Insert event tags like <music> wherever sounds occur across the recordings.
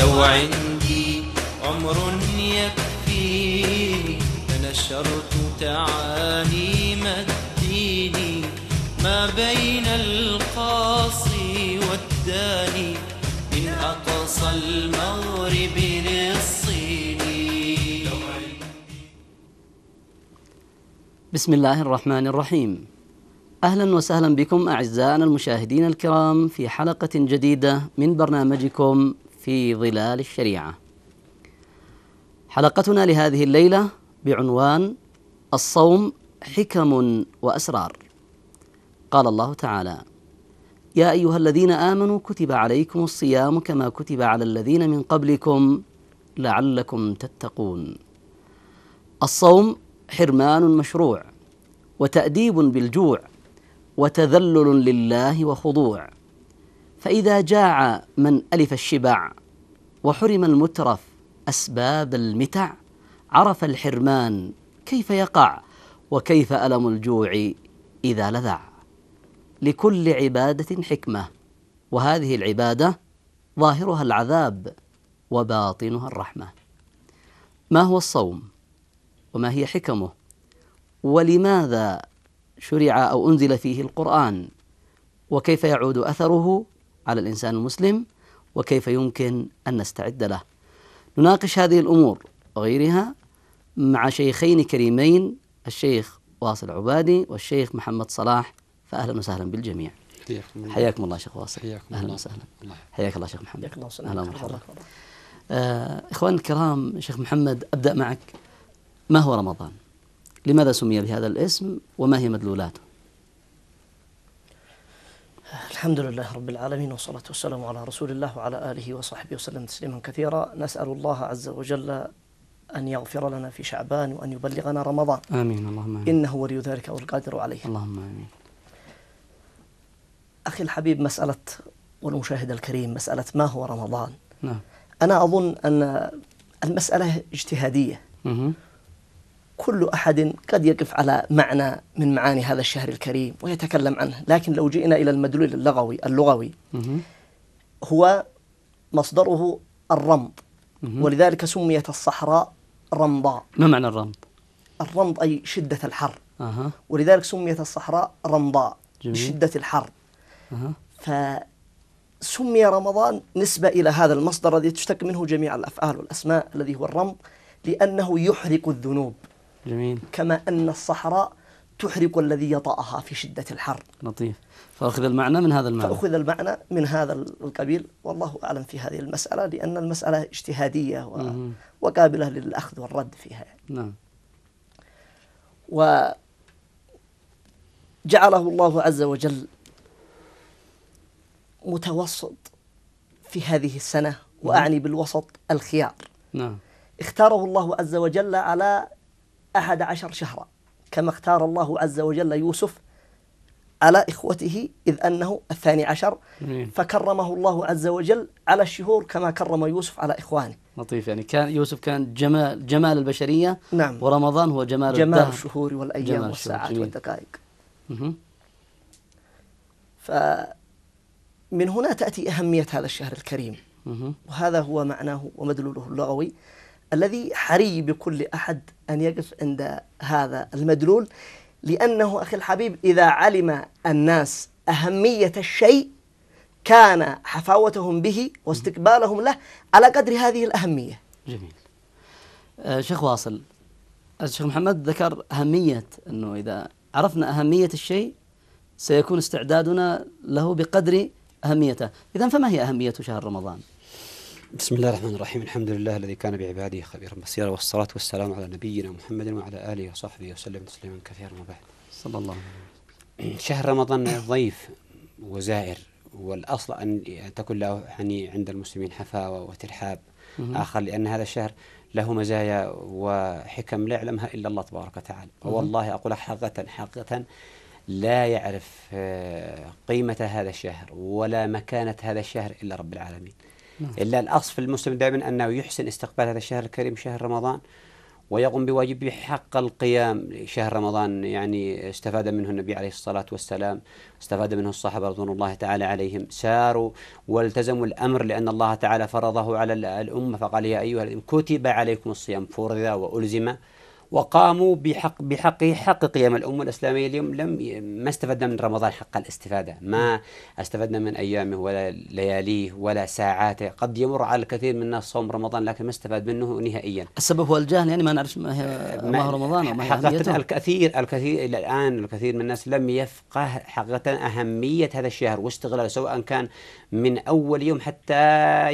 لو عندي عمر يكفيني لنشرت تعاليم الدين ما بين القاصي والداني من أقصى المغرب للصين بسم الله الرحمن الرحيم اهلا وسهلا بكم اعزائنا المشاهدين الكرام في حلقه جديده من برنامجكم في ظلال الشريعه. حلقتنا لهذه الليله بعنوان الصوم حكم واسرار. قال الله تعالى: يا ايها الذين امنوا كتب عليكم الصيام كما كتب على الذين من قبلكم لعلكم تتقون. الصوم حرمان مشروع وتاديب بالجوع وتذلل لله وخضوع. فإذا جاع من ألف الشبع وحرم المترف أسباب المتع عرف الحرمان كيف يقع وكيف ألم الجوع إذا لذع لكل عبادة حكمة وهذه العبادة ظاهرها العذاب وباطنها الرحمة ما هو الصوم وما هي حكمه ولماذا شرع أو أنزل فيه القرآن وكيف يعود أثره على الإنسان المسلم وكيف يمكن أن نستعد له نناقش هذه الأمور وغيرها مع شيخين كريمين الشيخ واصل عبادي والشيخ محمد صلاح فأهلا وسهلا بالجميع حياكم الله حياكم الله شيخ واصل حياكم اهلا وسهلا حياك الله شيخ محمد حياك الله اهلا ومرحبا آه اخواننا الكرام شيخ محمد ابدا معك ما هو رمضان؟ لماذا سمي بهذا الاسم وما هي مدلولاته؟ الحمد لله رب العالمين والصلاة والسلام على رسول الله وعلى آله وصحبه وسلم تسليما كثيرا نسأل الله عز وجل أن يغفر لنا في شعبان وأن يبلغنا رمضان آمين اللهم آمين إنه ولي ذلك والقادر عليه اللهم آمين أخي الحبيب مسألة والمشاهد الكريم مسألة ما هو رمضان نعم أنا أظن أن المسألة اجتهادية مه. كل أحد قد يقف على معنى من معاني هذا الشهر الكريم ويتكلم عنه لكن لو جئنا إلى المدلول اللغوي اللغوي هو مصدره الرمض ولذلك سميت الصحراء رمضاء ما معنى الرمض؟ الرمض أي شدة الحر ولذلك سميت الصحراء رمضاء جميل. شدة الحر فسمي رمضان نسبة إلى هذا المصدر الذي تشتق منه جميع الأفعال والأسماء الذي هو الرمض لأنه يحرق الذنوب جميل كما أن الصحراء تحرق الذي يطأها في شدة الحر لطيف فأخذ المعنى من هذا المعنى فأخذ المعنى من هذا القبيل والله أعلم في هذه المسألة لأن المسألة اجتهادية و... وقابلة للأخذ والرد فيها نعم وجعله الله عز وجل متوسط في هذه السنة وأعني بالوسط الخيار نعم اختاره الله عز وجل على أحد عشر شهرا كما اختار الله عز وجل يوسف على إخوته إذ أنه الثاني عشر مين. فكرمه الله عز وجل على الشهور كما كرم يوسف على إخوانه لطيف يعني كان يوسف كان جمال جمال البشرية نعم ورمضان هو جمال جمال الدهر. الشهور والأيام جمال والساعات جميل. والدقائق فمن هنا تأتي أهمية هذا الشهر الكريم وهذا هو معناه ومدلوله اللغوي الذي حري بكل أحد أن يقف عند هذا المدلول لأنه أخي الحبيب إذا علم الناس أهمية الشيء كان حفاوتهم به واستقبالهم له على قدر هذه الأهمية جميل أه شيخ واصل الشيخ محمد ذكر أهمية أنه إذا عرفنا أهمية الشيء سيكون استعدادنا له بقدر أهميته إذا فما هي أهمية شهر رمضان؟ بسم الله الرحمن الرحيم الحمد لله الذي كان بعباده خبيرا بصيرا والصلاة والسلام على نبينا محمد وعلى آله وصحبه وسلم تسليما كثيرا وبعد صلى الله عليه وسلم شهر رمضان ضيف وزائر والأصل أن تكون له يعني عند المسلمين حفاوة وترحاب آخر لأن هذا الشهر له مزايا وحكم لا يعلمها إلا الله تبارك وتعالى والله أقول حقيقة حقيقة لا يعرف آه، قيمة هذا الشهر ولا مكانة هذا الشهر إلا رب العالمين نعم. إلا الأصل في المسلم دائما أنه يحسن استقبال هذا الشهر الكريم شهر رمضان ويقوم بواجبه حق القيام شهر رمضان يعني استفاد منه النبي عليه الصلاة والسلام استفاد منه الصحابة رضوان الله تعالى عليهم ساروا والتزموا الأمر لأن الله تعالى فرضه على الأمة فقال يا أيها كتب عليكم الصيام فرض وألزم وقاموا بحق بحق حق قيم الامه الاسلاميه اليوم لم ما استفدنا من رمضان حق الاستفاده، ما استفدنا من ايامه ولا لياليه ولا ساعاته، قد يمر على الكثير من الناس صوم رمضان لكن ما استفاد منه نهائيا. السبب هو الجهل يعني ما نعرف ما هي ما هو رمضان وما هي حقيقة الكثير الكثير الى الان الكثير من الناس لم يفقه حقيقه اهميه هذا الشهر واستغلاله سواء كان من اول يوم حتى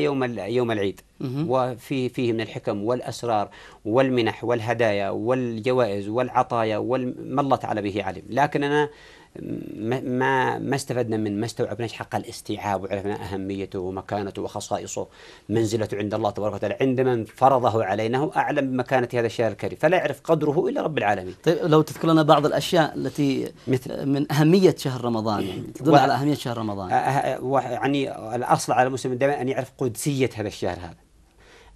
يوم يوم العيد. وفي فيه من الحكم والأسرار والمنح والهدايا والجوائز والعطايا وما الله تعالى به عليم لكننا ما ما استفدنا من ما استوعبناش حق الاستيعاب وعرفنا اهميته ومكانته وخصائصه منزلته عند الله تبارك وتعالى عند من فرضه علينا هو اعلم بمكانه هذا الشهر الكريم فلا يعرف قدره الا رب العالمين. طيب لو تذكر لنا بعض الاشياء التي مثل من اهميه شهر رمضان يعني تدل على اهميه شهر رمضان. أه، أه، يعني الاصل على المسلم دائما ان يعرف قدسيه هذا الشهر هذا.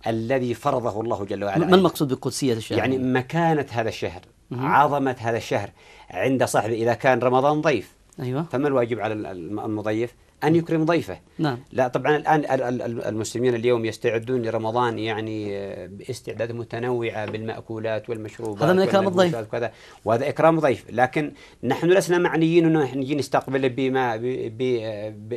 الذي فرضه الله جل وعلا ما المقصود بقدسية الشهر؟ يعني مكانة هذا الشهر عظمة هذا الشهر عند صاحبه إذا كان رمضان ضيف أيوة. فما الواجب على المضيف أن يكرم ضيفه نعم. لا طبعا الآن المسلمين اليوم يستعدون لرمضان يعني آه، باستعداد متنوعة بالمأكولات والمشروبات هذا من إكرام الضيف وكذا وهذا إكرام ضيف لكن نحن لسنا معنيين أنه نجي نستقبله آه، بما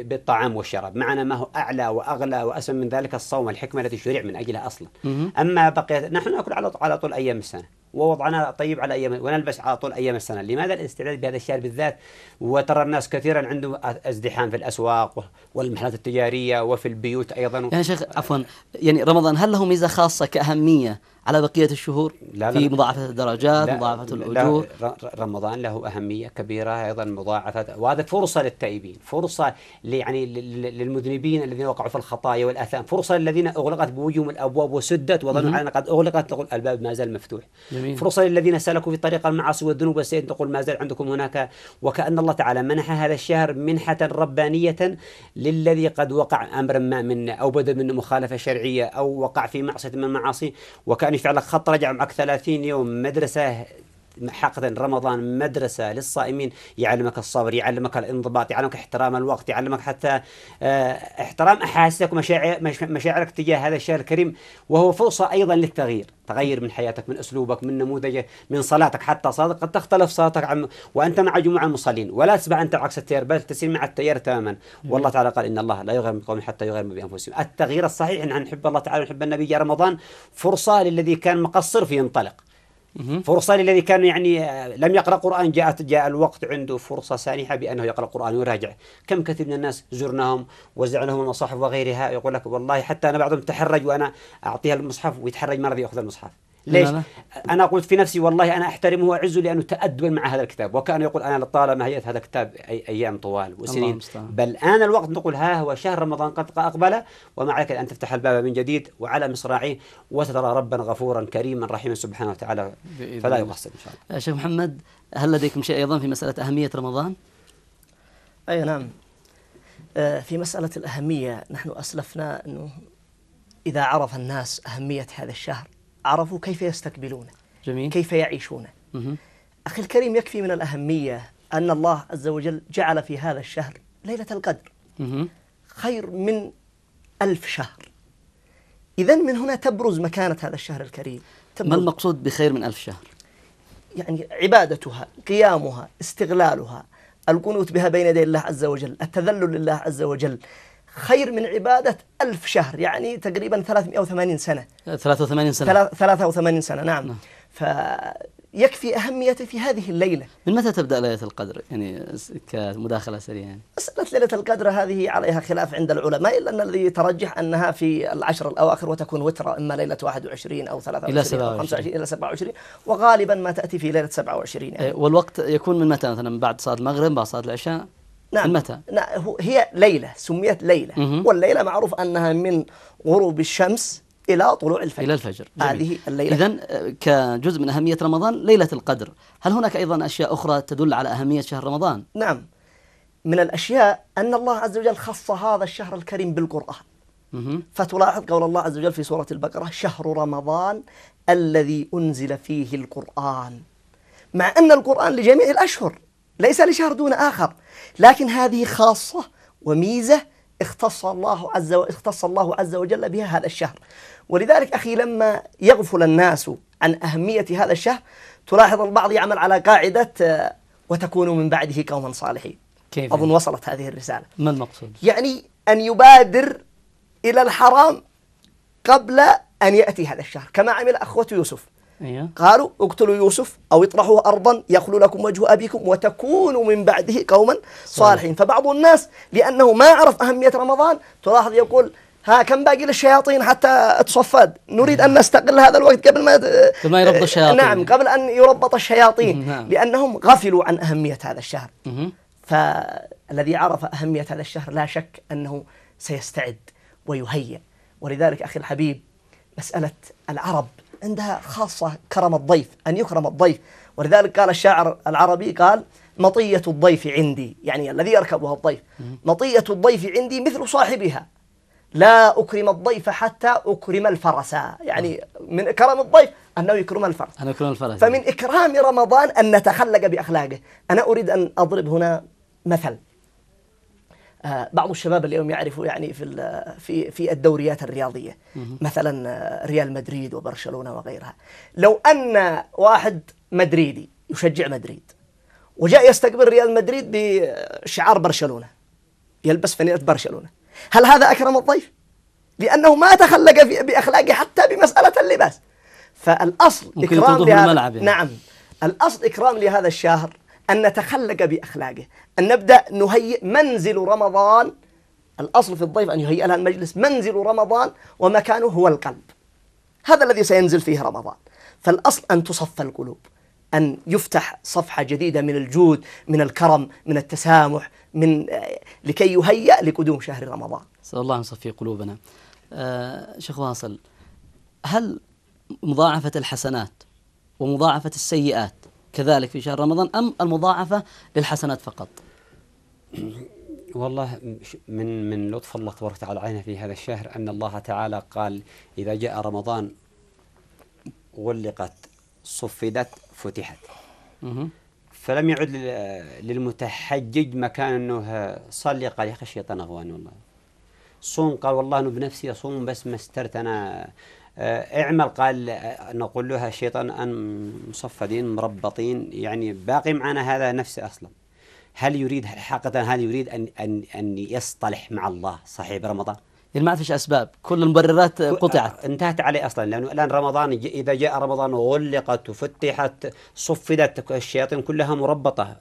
بالطعام والشراب معنا ما هو أعلى وأغلى وأسم من ذلك الصوم الحكمة التي شرع من أجلها أصلا مم. أما بقية نحن نأكل على طول أيام السنة ووضعنا طيب على ايام ونلبس على طول ايام السنه، لماذا الاستعداد بهذا الشهر بالذات؟ وترى الناس كثيرا عندهم ازدحام في الاسواق والمحلات التجاريه وفي البيوت ايضا. يعني شيخ عفوا يعني رمضان هل له ميزه خاصه كاهميه على بقية الشهور لا في مضاعفة الدرجات مضاعفة الأجور لا رمضان له أهمية كبيرة أيضا مضاعفة وهذا فرصة للتائبين فرصة يعني للمذنبين الذين وقعوا في الخطايا والآثام فرصة للذين أغلقت بوجههم الأبواب وسدت وظنوا أن قد أغلقت تقول الباب ما زال مفتوح جميل. فرصة للذين سلكوا في طريق المعاصي والذنوب والسيد تقول ما زال عندكم هناك وكأن الله تعالى منح هذا الشهر منحة ربانية للذي قد وقع أمر ما من أو بدأ من مخالفة شرعية أو وقع في معصية من المعاصي وكان فعلك خط رجع معك 30 يوم مدرسه حقا رمضان مدرسة للصائمين يعلمك الصبر يعلمك الانضباط يعلمك احترام الوقت يعلمك حتى آه، احترام أحاسيسك ومشاعرك تجاه هذا الشهر الكريم وهو فرصة أيضا للتغيير تغير من حياتك من أسلوبك من نموذجك من صلاتك حتى صلاتك قد تختلف صلاتك عن وأنت مع جموع المصلين ولا تسبع أنت عكس التيار بل تسير مع التيار تماما والله تعالى قال إن الله لا يغير بقوم حتى يغير بأنفسهم التغيير الصحيح أن نحب الله تعالى ونحب النبي رمضان فرصة للذي كان مقصر فينطلق فرصان الذي كان يعني آه، لم يقرأ قرآن جاءت جاء الوقت عنده فرصة سانحة بأنه يقرأ قرآن ويراجع كم كثير من الناس زرناهم وزعنا لهم المصاحف وغيرها يقول لك والله حتى أنا بعضهم تحرج وأنا أعطيها المصحف ويتحرج ما يأخذ المصحف ليش؟ لا لا. أنا قلت في نفسي والله أنا أحترمه وأعزه لأنه تأدب مع هذا الكتاب وكان يقول أنا لطالما هيئت هذا الكتاب أي أيام طوال وسنين بل آن الوقت نقول ها هو شهر رمضان قد أقبل وما عليك أن تفتح الباب من جديد وعلى مصراعيه وسترى ربا غفورا كريما رحيما سبحانه وتعالى فلا يقصر إن شاء الله شيخ محمد هل لديكم شيء أيضا في مسألة أهمية رمضان؟ أي نعم آه، في مسألة الأهمية نحن أسلفنا أنه إذا عرف الناس أهمية هذا الشهر عرفوا كيف يستقبلونه جميل كيف يعيشونه أخي الكريم يكفي من الأهمية أن الله عز وجل جعل في هذا الشهر ليلة القدر خير من ألف شهر إذا من هنا تبرز مكانة هذا الشهر الكريم ما المقصود بخير من ألف شهر؟ يعني عبادتها قيامها استغلالها القنوت بها بين يدي الله عز وجل التذلل لله عز وجل خير من عبادة ألف شهر يعني تقريبا 380 سنة 83 سنة 83 سنة نعم, نعم. فيكفي أهميته في هذه الليلة من متى تبدأ ليلة القدر يعني كمداخلة سريعة يعني؟ مسألة ليلة القدر هذه عليها خلاف عند العلماء إلا أن الذي ترجح أنها في العشر الأواخر وتكون وترا إما ليلة 21 أو 23 إلى 27 إلى 27 وغالبا ما تأتي في ليلة 27 يعني. إيه، والوقت يكون من متى مثلا بعد صلاة المغرب بعد صلاة العشاء نعم متى؟ نعم هي ليلة سميت ليلة والليلة معروف أنها من غروب الشمس إلى طلوع الفجر إلى الفجر هذه الليلة إذا آه، كجزء من أهمية رمضان ليلة القدر هل هناك أيضا أشياء أخرى تدل على أهمية شهر رمضان؟ نعم من الأشياء أن الله عز وجل خص هذا الشهر الكريم بالقرآن فتلاحظ قول الله عز وجل في سورة البقرة شهر رمضان الذي أنزل فيه القرآن مع أن القرآن لجميع الأشهر ليس لشهر دون آخر لكن هذه خاصة وميزة اختص الله عز و... اختص الله عز وجل بها هذا الشهر ولذلك أخي لما يغفل الناس عن أهمية هذا الشهر تلاحظ البعض يعمل على قاعدة آه، وتكون من بعده قوما صالحين كيف أظن وصلت هذه الرسالة ما المقصود؟ يعني أن يبادر إلى الحرام قبل أن يأتي هذا الشهر كما عمل أخوة يوسف أيوه. قالوا اقتلوا يوسف أو اطرحوه أرضا يخلو لكم وجه أبيكم وتكونوا من بعده قوما صالحين فبعض الناس لأنه ما عرف أهمية رمضان تلاحظ يقول ها كم باقي للشياطين حتى تصفد نريد أن نعم. نستقل هذا الوقت قبل ما قبل ما يربط آه، الشياطين نعم قبل أن يربط الشياطين نعم. لأنهم غفلوا عن أهمية هذا الشهر فالذي عرف أهمية هذا الشهر لا شك أنه سيستعد ويهيئ ولذلك أخي الحبيب مسألة العرب عندها خاصة كرم الضيف أن يكرم الضيف ولذلك قال الشاعر العربي قال مطية الضيف عندي يعني الذي يركبها الضيف مطية الضيف عندي مثل صاحبها لا أكرم الضيف حتى أكرم الفرس يعني من كرم الضيف أنه يكرم الفرس أنا أكرم الفرس فمن إكرام رمضان أن نتخلق بأخلاقه أنا أريد أن أضرب هنا مثل آه، بعض الشباب اليوم يعرفوا يعني في في في الدوريات الرياضيه مثلا آه، ريال مدريد وبرشلونه وغيرها لو ان واحد مدريدي يشجع مدريد وجاء يستقبل ريال مدريد بشعار برشلونه يلبس فنيله برشلونه هل هذا اكرم الضيف لانه ما تخلق باخلاقه حتى بمساله اللباس فالاصل ممكن اكرام لهذا الملعب يعني. نعم الاصل اكرام لهذا الشهر أن نتخلق بأخلاقه أن نبدأ نهيئ منزل رمضان الأصل في الضيف أن يهيئ لها المجلس منزل رمضان ومكانه هو القلب هذا الذي سينزل فيه رمضان فالأصل أن تصفى القلوب أن يفتح صفحة جديدة من الجود من الكرم من التسامح من آه، لكي يهيأ لقدوم شهر رمضان صلى الله أن يصفي قلوبنا آه شيخ واصل هل مضاعفة الحسنات ومضاعفة السيئات كذلك في شهر رمضان أم المضاعفة للحسنات فقط والله من من لطف الله تبارك وتعالى علينا في هذا الشهر أن الله تعالى قال إذا جاء رمضان غلقت صفدت فتحت فلم يعد للمتحجج مكان انه صلي قال يا اخي الشيطان اغواني والله صوم قال والله انه بنفسي اصوم بس ما استرت انا آه، اعمل قال آه، نقول لها الشيطان أن مصفدين مربطين يعني باقي معنا هذا نفسه أصلا هل يريد حقا هل يريد أن أن أن يصطلح مع الله صحيح برمضان؟ يعني ما فيش أسباب كل المبررات آه، قطعت انتهت عليه أصلا لأنه الآن رمضان إذا جاء رمضان غلقت وفتحت صفدت الشياطين كلها مربطة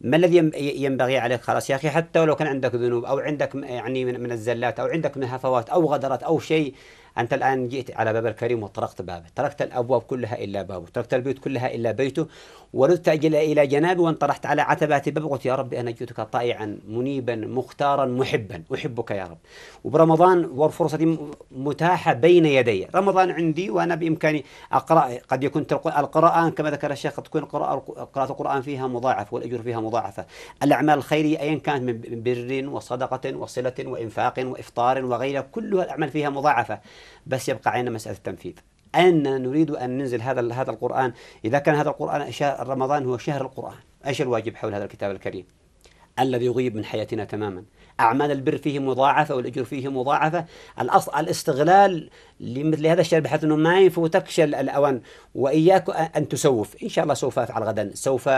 ما الذي ينبغي عليك خلاص يا أخي حتى ولو كان عندك ذنوب أو عندك يعني من الزلات أو عندك من هفوات أو غدرات أو شيء أنت الآن جئت على باب الكريم وطرقت بابه تركت الأبواب كلها إلا بابه تركت البيوت كلها إلا بيته ولدت إلى جنابه وانطرحت على عتبات بابه قلت يا رب أنا جئتك طائعا منيبا مختارا محبا أحبك يا رب وبرمضان والفرصة متاحة بين يدي رمضان عندي وأنا بإمكاني أقرأ قد يكون القرآن كما ذكر الشيخ قد تكون قراءة القرآن فيها مضاعفة والأجر فيها مضاعفة الأعمال الخيرية أيا كانت من بر وصدقة وصلة وإنفاق وإفطار وغيرها كلها الأعمال فيها مضاعفة بس يبقى علينا مساله التنفيذ أن نريد ان ننزل هذا هذا القران اذا كان هذا القران شهر رمضان هو شهر القران ايش الواجب حول هذا الكتاب الكريم الذي يغيب من حياتنا تماما أعمال البر فيه مضاعفة والأجر فيه مضاعفة الأصل الاستغلال لمثل هذا الشيء بحيث انه ما يفوتكش الاوان واياك ان تسوف ان شاء الله سوف افعل غدا سوف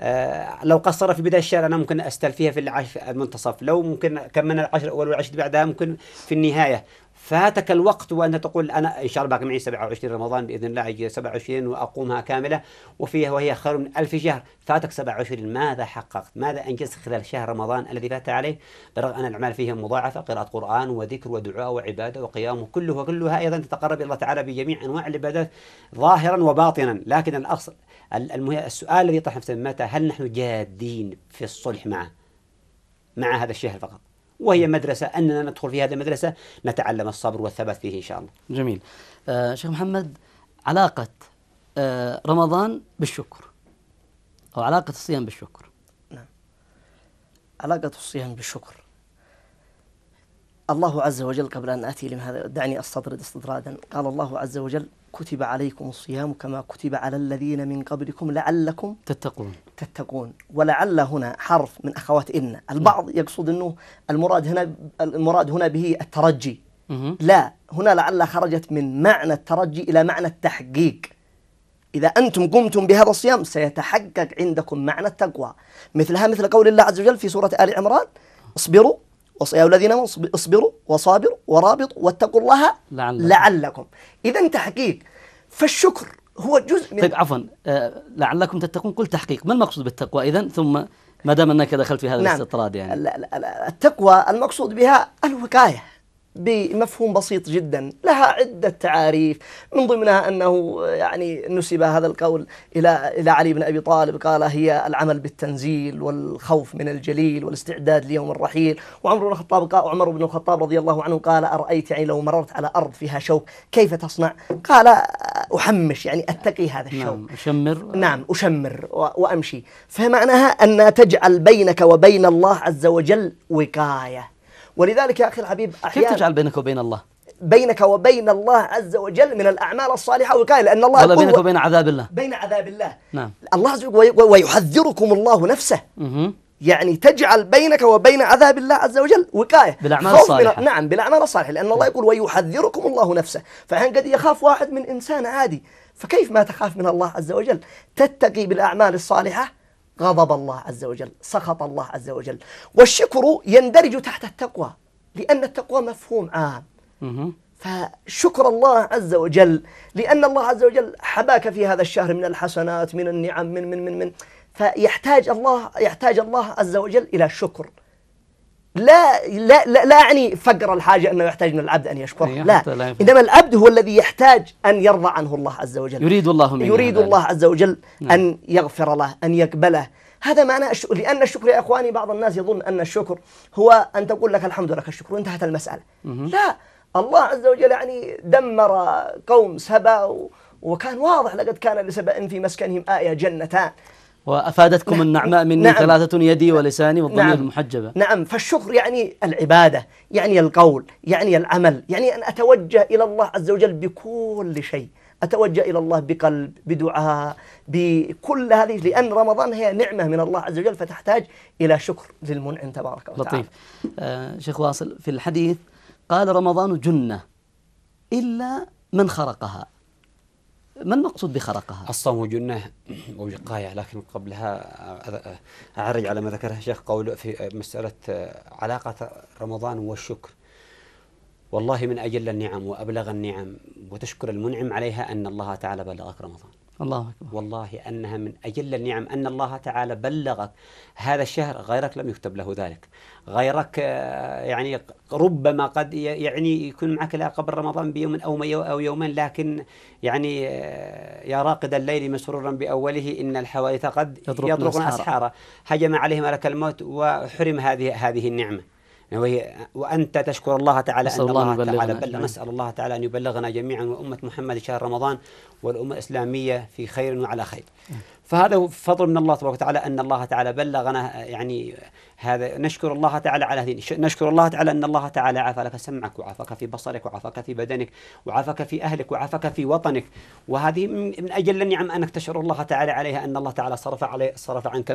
آه، لو قصر في بدايه الشهر انا ممكن استلفيها في العشر المنتصف لو ممكن كملنا العشر الاول والعشر بعدها ممكن في النهايه فاتك الوقت وانت تقول انا ان شاء الله باقي معي 27 رمضان باذن الله اجي 27 واقومها كامله وفيها وهي خير من ألف شهر فاتك 27 ماذا حققت؟ ماذا انجزت خلال شهر رمضان الذي فات عليه؟ برغم ان الاعمال فيها مضاعفه قراءه قران وذكر ودعاء وعباده وقيام وكلها كلها وأنها أيضا تتقرب إلى الله تعالى بجميع أنواع العبادات ظاهرا وباطنا لكن الأصل السؤال الذي يطرح نفسه متى هل نحن جادين في الصلح معه مع هذا الشهر فقط وهي نعم. مدرسة أننا ندخل في هذه المدرسة نتعلم الصبر والثبات فيه إن شاء الله جميل آه شيخ محمد علاقة آه رمضان بالشكر أو علاقة الصيام بالشكر نعم علاقة الصيام بالشكر الله عز وجل قبل أن أتي لهذا دعني أستطرد استطرادا قال الله عز وجل كتب عليكم الصيام كما كتب على الذين من قبلكم لعلكم تتقون تتقون ولعل هنا حرف من أخوات إن البعض نعم. يقصد أنه المراد هنا المراد هنا به الترجي لا هنا لعل خرجت من معنى الترجي إلى معنى التحقيق إذا أنتم قمتم بهذا الصيام سيتحقق عندكم معنى التقوى مثلها مثل قول الله عز وجل في سورة آل عمران اصبروا يا الذين اصبروا وصابروا ورابطوا واتقوا الله لعلكم, لعلكم. اذا تحقيق فالشكر هو جزء من طيب عفوا آه لعلكم تتقون قل تحقيق ما المقصود بالتقوى اذا ثم ما دام انك دخلت في هذا نعم. الاستطراد يعني التقوى المقصود بها الوقايه بمفهوم بسيط جدا لها عدة تعاريف من ضمنها أنه يعني نسب هذا القول إلى إلى علي بن أبي طالب قال هي العمل بالتنزيل والخوف من الجليل والاستعداد ليوم الرحيل وعمر بن الخطاب قال عمر بن الخطاب رضي الله عنه قال أرأيت يعني لو مررت على أرض فيها شوك كيف تصنع قال أحمش يعني أتقي هذا نعم، الشوك نعم أشمر نعم أشمر وأمشي فمعناها أن تجعل بينك وبين الله عز وجل وقاية ولذلك يا أخي الحبيب أحيانا كيف تجعل بينك وبين الله بينك وبين الله عز وجل من الأعمال الصالحة والكاية لأن الله يقول بينك وبين عذاب الله بين عذاب الله نعم الله عز وجل ويحذركم الله نفسه يعني تجعل بينك وبين عذاب الله عز وجل وقاية بالأعمال الصالحة نعم بالأعمال الصالحة لأن الله نعم. يقول ويحذركم الله نفسه فهن قد يخاف واحد من إنسان عادي فكيف ما تخاف من الله عز وجل تتقي بالأعمال الصالحة غضب الله عز وجل سخط الله عز وجل والشكر يندرج تحت التقوى لأن التقوى مفهوم عام فشكر الله عز وجل لأن الله عز وجل حباك في هذا الشهر من الحسنات من النعم من من من من فيحتاج الله يحتاج الله عز وجل إلى شكر لا لا لا, لا أعني فقر الحاجة أنه يحتاج من العبد أن يشكر إيه، لا, لا إنما العبد هو الذي يحتاج أن يرضى عنه الله عز وجل يريد الله منه يريد الله عز وجل نعم. أن يغفر له أن يقبله هذا معنى الشكر لأن الشكر يا إخواني بعض الناس يظن أن الشكر هو أن تقول لك الحمد لك الشكر وانتهت المسألة لا الله عز وجل يعني دمر قوم سبا وكان واضح لقد كان لسبأ في مسكنهم آية جنتان وأفادتكم نعم النعماء مني نعم ثلاثة يدي نعم. ولساني والضمير نعم المحجبة نعم فالشكر يعني العبادة يعني القول يعني العمل يعني أن أتوجه إلى الله عز وجل بكل شيء أتوجه إلى الله بقلب بدعاء بكل هذه لأن رمضان هي نعمة من الله عز وجل فتحتاج إلى شكر للمنعم تبارك وتعالى لطيف آه شيخ واصل في الحديث قال رمضان جنة إلا من خرقها ما المقصود بخرقها؟ الصوم وجنة ووقاية لكن قبلها أعرج على ما ذكرها الشيخ قول في مسألة علاقة رمضان والشكر والله من أجل النعم وأبلغ النعم وتشكر المنعم عليها أن الله تعالى بلغك رمضان الله أكبر والله أنها من أجل النعم أن الله تعالى بلغك هذا الشهر غيرك لم يكتب له ذلك غيرك آه، يعني ربما قد يعني يكون معك لا قبل رمضان بيوم أو أو يومين لكن يعني آه، يا راقد الليل مسرورا بأوله إن الحوادث قد يضربون أسحارا هجم عليه ملك الموت وحرم هذه هذه النعمة وانت تشكر الله تعالى ان الله, الله تعالى بلغ نسال الله تعالى ان يبلغنا جميعا وامه محمد شهر رمضان والامه الاسلاميه في خير وعلى خير. نعم. فهذا فضل من الله تبارك وتعالى ان الله تعالى بلغنا يعني هذا نشكر الله تعالى على هذه نشكر الله تعالى أن الله تعالى عافى لك سمعك وعافاك في بصرك وعافاك في بدنك وعافاك في أهلك وعافاك في وطنك وهذه من أجل النعم أنك تشعر الله تعالى عليها أن الله تعالى صرف عليه صرف عنك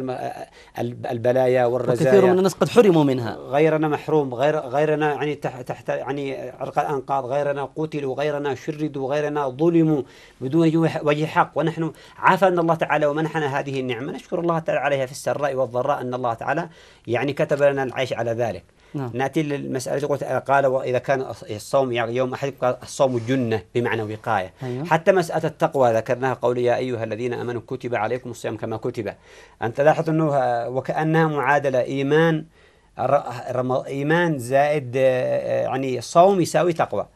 البلايا والرزايا وكثير من الناس قد حرموا منها غيرنا محروم غير غيرنا يعني تحت يعني عرق الأنقاض غيرنا قتلوا غيرنا شردوا غيرنا ظلموا بدون وجه حق ونحن عافانا الله تعالى ومنحنا هذه النعمة نشكر الله تعالى عليها في السراء والضراء أن الله تعالى يعني كتب لنا العيش على ذلك نعم. ناتي للمساله قلت آه، قال واذا كان الصوم يعني يوم احد قال الصوم جنه بمعنى وقايه أيوه. حتى مساله التقوى ذكرناها قول يا ايها الذين امنوا كتب عليكم الصيام كما كتب انت تلاحظ انه آه، وكانها معادله ايمان ايمان زائد آه، يعني صوم يساوي تقوى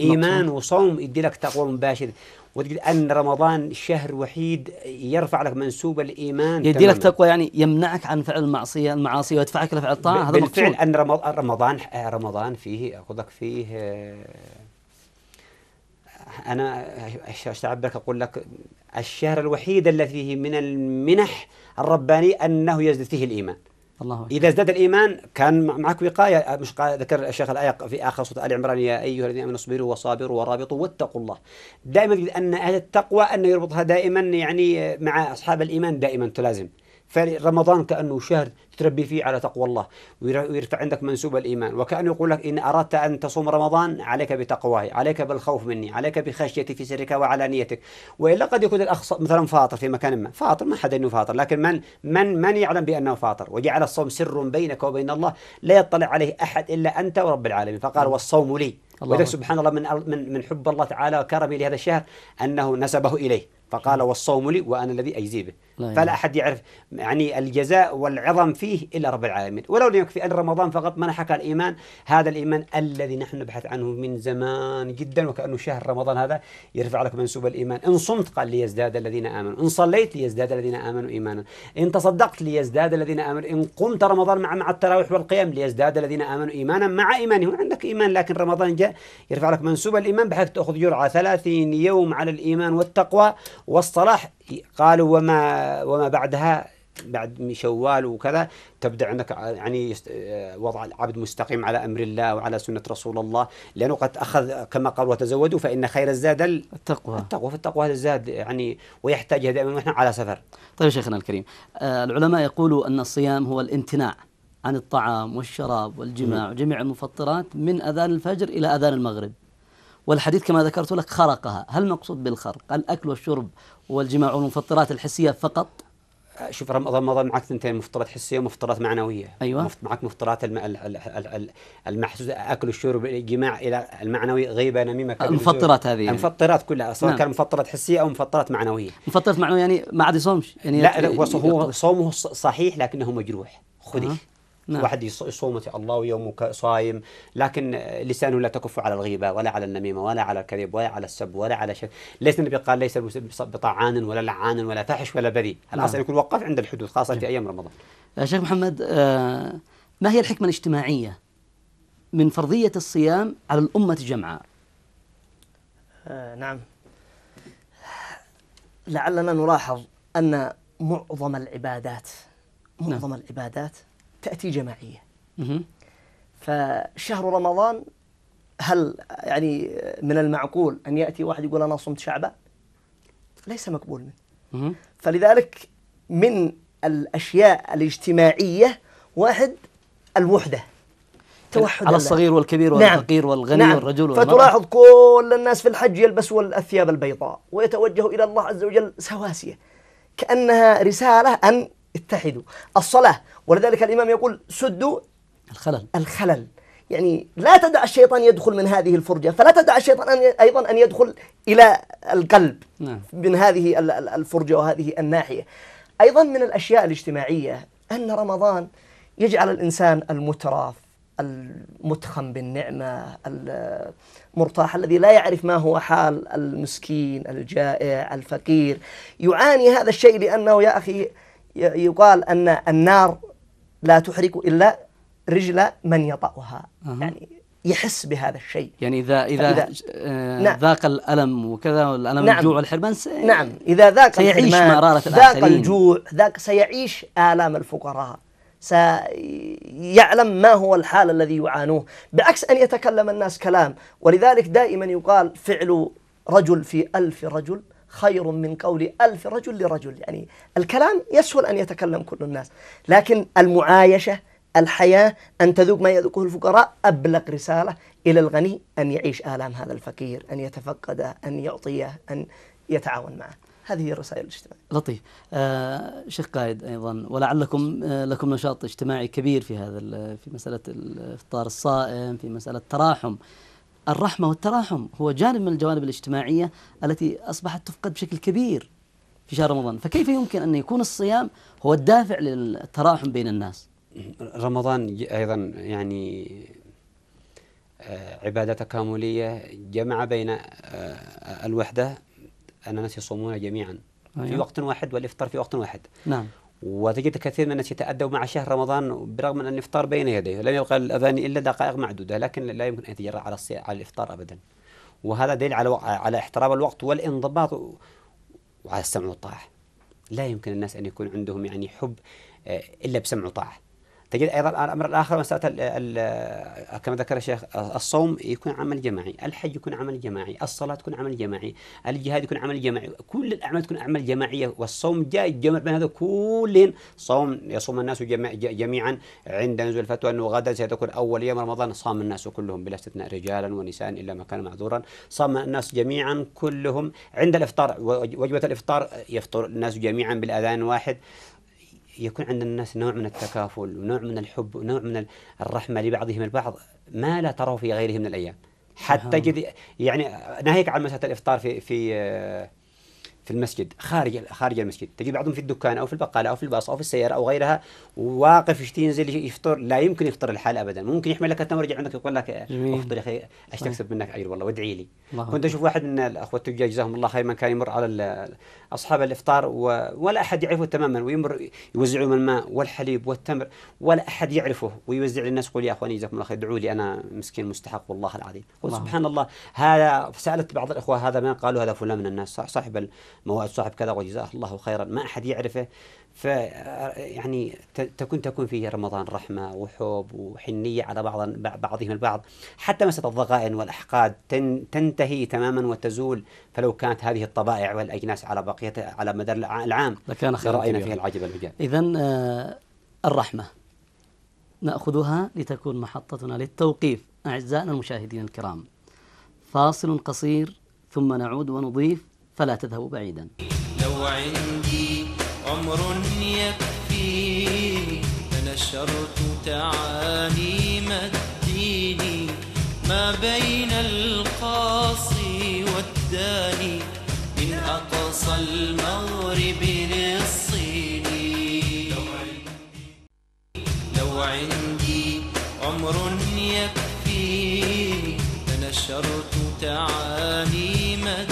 ايمان مطلع. وصوم يدي لك تقوى مباشر وتقول ان رمضان شهر وحيد يرفع لك منسوب الايمان يدي لك تقوى يعني يمنعك عن فعل المعصيه المعاصي ويدفعك لفعل الطاعه هذا بالفعل ان رمضان رمضان فيه اخذك فيه آه، انا استعبرك اقول لك الشهر الوحيد الذي فيه من المنح الربانيه انه يزد فيه الايمان الله أكبر. إذا ازداد الإيمان كان معك وقاية مش ذكر الشيخ الآية في آخر سورة آل عمران يا أيها الذين آمنوا اصبروا وصابروا ورابطوا واتقوا الله دائما أن أهل التقوى انه يربطها دائما يعني مع أصحاب الإيمان دائما تلازم فرمضان كأنه شهر تربي فيه على تقوى الله ويرفع عندك منسوب الإيمان وكأنه يقول لك إن أردت أن تصوم رمضان عليك بتقواه عليك بالخوف مني عليك بخشيتي في سرك وعلانيتك وإلا قد يكون الأخ مثلا فاطر في مكان ما فاطر ما حد أنه فاطر لكن من من من يعلم بأنه فاطر وجعل الصوم سر بينك وبين الله لا يطلع عليه أحد إلا أنت ورب العالمين فقال نعم. والصوم لي الله سبحان الله من من حب الله تعالى وكرمه لهذا الشهر أنه نسبه إليه فقال والصوم لي وأنا الذي أجزي به فلا أحد يعرف يعني الجزاء والعظم فيه إلا رب العالمين ولو لم يكفي أن رمضان فقط منحك الإيمان هذا الإيمان الذي نحن نبحث عنه من زمان جدا وكأنه شهر رمضان هذا يرفع لك منسوب الإيمان إن صمت قال ليزداد الذين آمنوا إن صليت ليزداد الذين آمنوا إيمانا إن تصدقت ليزداد الذين آمنوا إن قمت رمضان مع مع التراويح والقيام ليزداد الذين آمنوا إيمانا مع إيمانهم عندك إيمان لكن رمضان جاء يرفع لك منسوب الإيمان بحيث تأخذ جرعة 30 يوم على الإيمان والتقوى والصلاح قالوا وما وما بعدها بعد من شوال وكذا تبدا عندك يعني آه، وضع العبد مستقيم على امر الله وعلى سنه رسول الله لانه قد اخذ كما قال وتزودوا فان خير الزاد التقوى التقوى فالتقوى الزاد يعني ويحتاجها دائما نحن على سفر. طيب شيخنا الكريم آه، العلماء يقولوا ان الصيام هو الامتناع عن الطعام والشراب والجماع وجميع المفطرات من اذان الفجر الى اذان المغرب. والحديث كما ذكرت لك خرقها هل المقصود بالخرق الأكل والشرب والجماع والمفطرات الحسية فقط أه، شوف رمضان مضى معك ثنتين مفطرات حسيه ومفطرات معنويه ايوه معك مفطرات المحسوس اكل الشرب الجماع الى المعنوي غيبه نميمه المفطرات هذه يعني. المفطرات كلها سواء نعم. كان مفطرات حسيه او مفطرات معنويه مفطرات معنويه يعني ما عاد يصومش يعني لا, لا هو صومه صحيح لكنه مجروح خذيه أه. نعم. واحد يصوم الله ويومك صايم لكن لسانه لا تكف على الغيبة ولا على النميمة ولا على الكذب ولا على السب ولا على شيء ليس النبي قال ليس بطعان ولا لعان ولا فاحش ولا بذي الأصل نعم. يكون وقف عند الحدود خاصة في أيام رمضان آه، شيخ محمد آه، ما هي الحكمة الاجتماعية من فرضية الصيام على الأمة جمعاء آه، نعم لعلنا نلاحظ أن معظم العبادات نعم. معظم نعم. العبادات تأتي جماعية فشهر رمضان هل يعني من المعقول أن يأتي واحد يقول أنا صمت شعبان ليس مقبول منه فلذلك من الأشياء الاجتماعية واحد الوحدة توحد على الصغير والكبير نعم. والفقير نعم والغني نعم والرجل فتلاحظ كل الناس في الحج يلبسوا الثياب البيضاء ويتوجه إلى الله عز وجل سواسية كأنها رسالة أن اتحدوا الصلاة ولذلك الإمام يقول سدوا الخلل الخلل يعني لا تدع الشيطان يدخل من هذه الفرجة فلا تدع الشيطان أن أيضا أن يدخل إلى القلب نعم. من هذه الفرجة وهذه الناحية أيضا من الأشياء الاجتماعية أن رمضان يجعل الإنسان المتراف المتخم بالنعمة المرتاح الذي لا يعرف ما هو حال المسكين الجائع الفقير يعاني هذا الشيء لأنه يا أخي يقال أن النار لا تحرك إلا رجل من يطأها أه. يعني يحس بهذا الشيء يعني إذا إذا, آه نعم ذاق الألم وكذا الألم نعم الجوع والحرمان سي نعم إذا ذاق سيعيش مرارة ذاق الجوع ذاك سيعيش آلام الفقراء سيعلم ما هو الحال الذي يعانوه بعكس أن يتكلم الناس كلام ولذلك دائما يقال فعل رجل في ألف رجل خير من قول ألف رجل لرجل يعني الكلام يسهل أن يتكلم كل الناس لكن المعايشة الحياة أن تذوق ما يذوقه الفقراء أبلغ رسالة إلى الغني أن يعيش آلام هذا الفقير أن يتفقده أن يعطيه أن يتعاون معه هذه هي الرسائل الاجتماعية لطيف آه شيخ قائد أيضا ولعلكم آه لكم نشاط اجتماعي كبير في هذا في مسألة الإفطار الصائم في مسألة التراحم الرحمة والتراحم هو جانب من الجوانب الاجتماعية التي أصبحت تفقد بشكل كبير في شهر رمضان فكيف يمكن أن يكون الصيام هو الدافع للتراحم بين الناس رمضان أيضا يعني آه، عبادة تكاملية جمع بين آه، الوحدة أن الناس يصومون جميعا في أيوة. وقت واحد والإفطار في وقت واحد نعم وتجد كثير من الناس يتأدوا مع شهر رمضان برغم أن الإفطار بين يديه لن يبقى الأذان إلا دقائق معدودة لكن لا يمكن أن يتجرأ على على الإفطار أبدا وهذا دليل على على احترام الوقت والانضباط وعلى السمع والطاعة لا يمكن الناس أن يكون عندهم يعني حب آه، إلا بسمع وطاعة تجد ايضا الامر الاخر مساله كما ذكر الشيخ الصوم يكون عمل جماعي، الحج يكون عمل جماعي، الصلاه تكون عمل جماعي، الجهاد يكون عمل جماعي، كل الاعمال تكون اعمال جماعيه والصوم جاء جمع بين هذا كلهم، صوم يصوم الناس جميعا عند نزول الفتوى انه غدا سيكون اول يوم رمضان صام الناس كلهم بلا استثناء رجالا ونساء الا ما كان معذورا، صام الناس جميعا كلهم عند الافطار وجبه الافطار يفطر الناس جميعا بالاذان واحد يكون عند الناس نوع من التكافل ونوع من الحب ونوع من الرحمة لبعضهم البعض ما لا تراه في غيره من الأيام حتى جدي يعني ناهيك عن مسألة الإفطار في في آه، في المسجد خارج خارج المسجد تجد بعضهم في الدكان او في البقاله او في الباص او في السياره او غيرها واقف ينزل يفطر لا يمكن يفطر الحال ابدا ممكن يحمل لك التمر يرجع عندك يقول لك افطر طيب يا اخي ايش تكسب منك عير والله وادعي لي كنت اشوف واحد من الاخوه التجار جزاهم الله خير من كان يمر على اصحاب الافطار و... ولا احد يعرفه تماما ويمر من الماء والحليب والتمر ولا احد يعرفه ويوزع للناس يقول يا اخواني جزاكم الله خير ادعوا لي انا مسكين مستحق والله العظيم سبحان الله هذا سالت بعض الاخوه هذا من قالوا هذا فلان من الناس صاحب مواد صاحب كذا وجزاه الله خيرا ما أحد يعرفه ف يعني تكون تكون في رمضان رحمة وحب وحنية على بعض بعضهم البعض حتى مسألة الضغائن والأحقاد تنتهي تماما وتزول فلو كانت هذه الطبائع والأجناس على بقية على مدار العام لكان خيرا رأينا فيها العجب المجال إذا آه، الرحمة نأخذها لتكون محطتنا للتوقيف أعزائنا المشاهدين الكرام فاصل قصير ثم نعود ونضيف فلا تذهبوا بعيدا لو عندي عمر يكفيني فنشرت تعاليم الدين ما بين القاصي والداني من أقصى المغرب للصين لو عندي عمر يكفيني فنشرت تعاليم الدين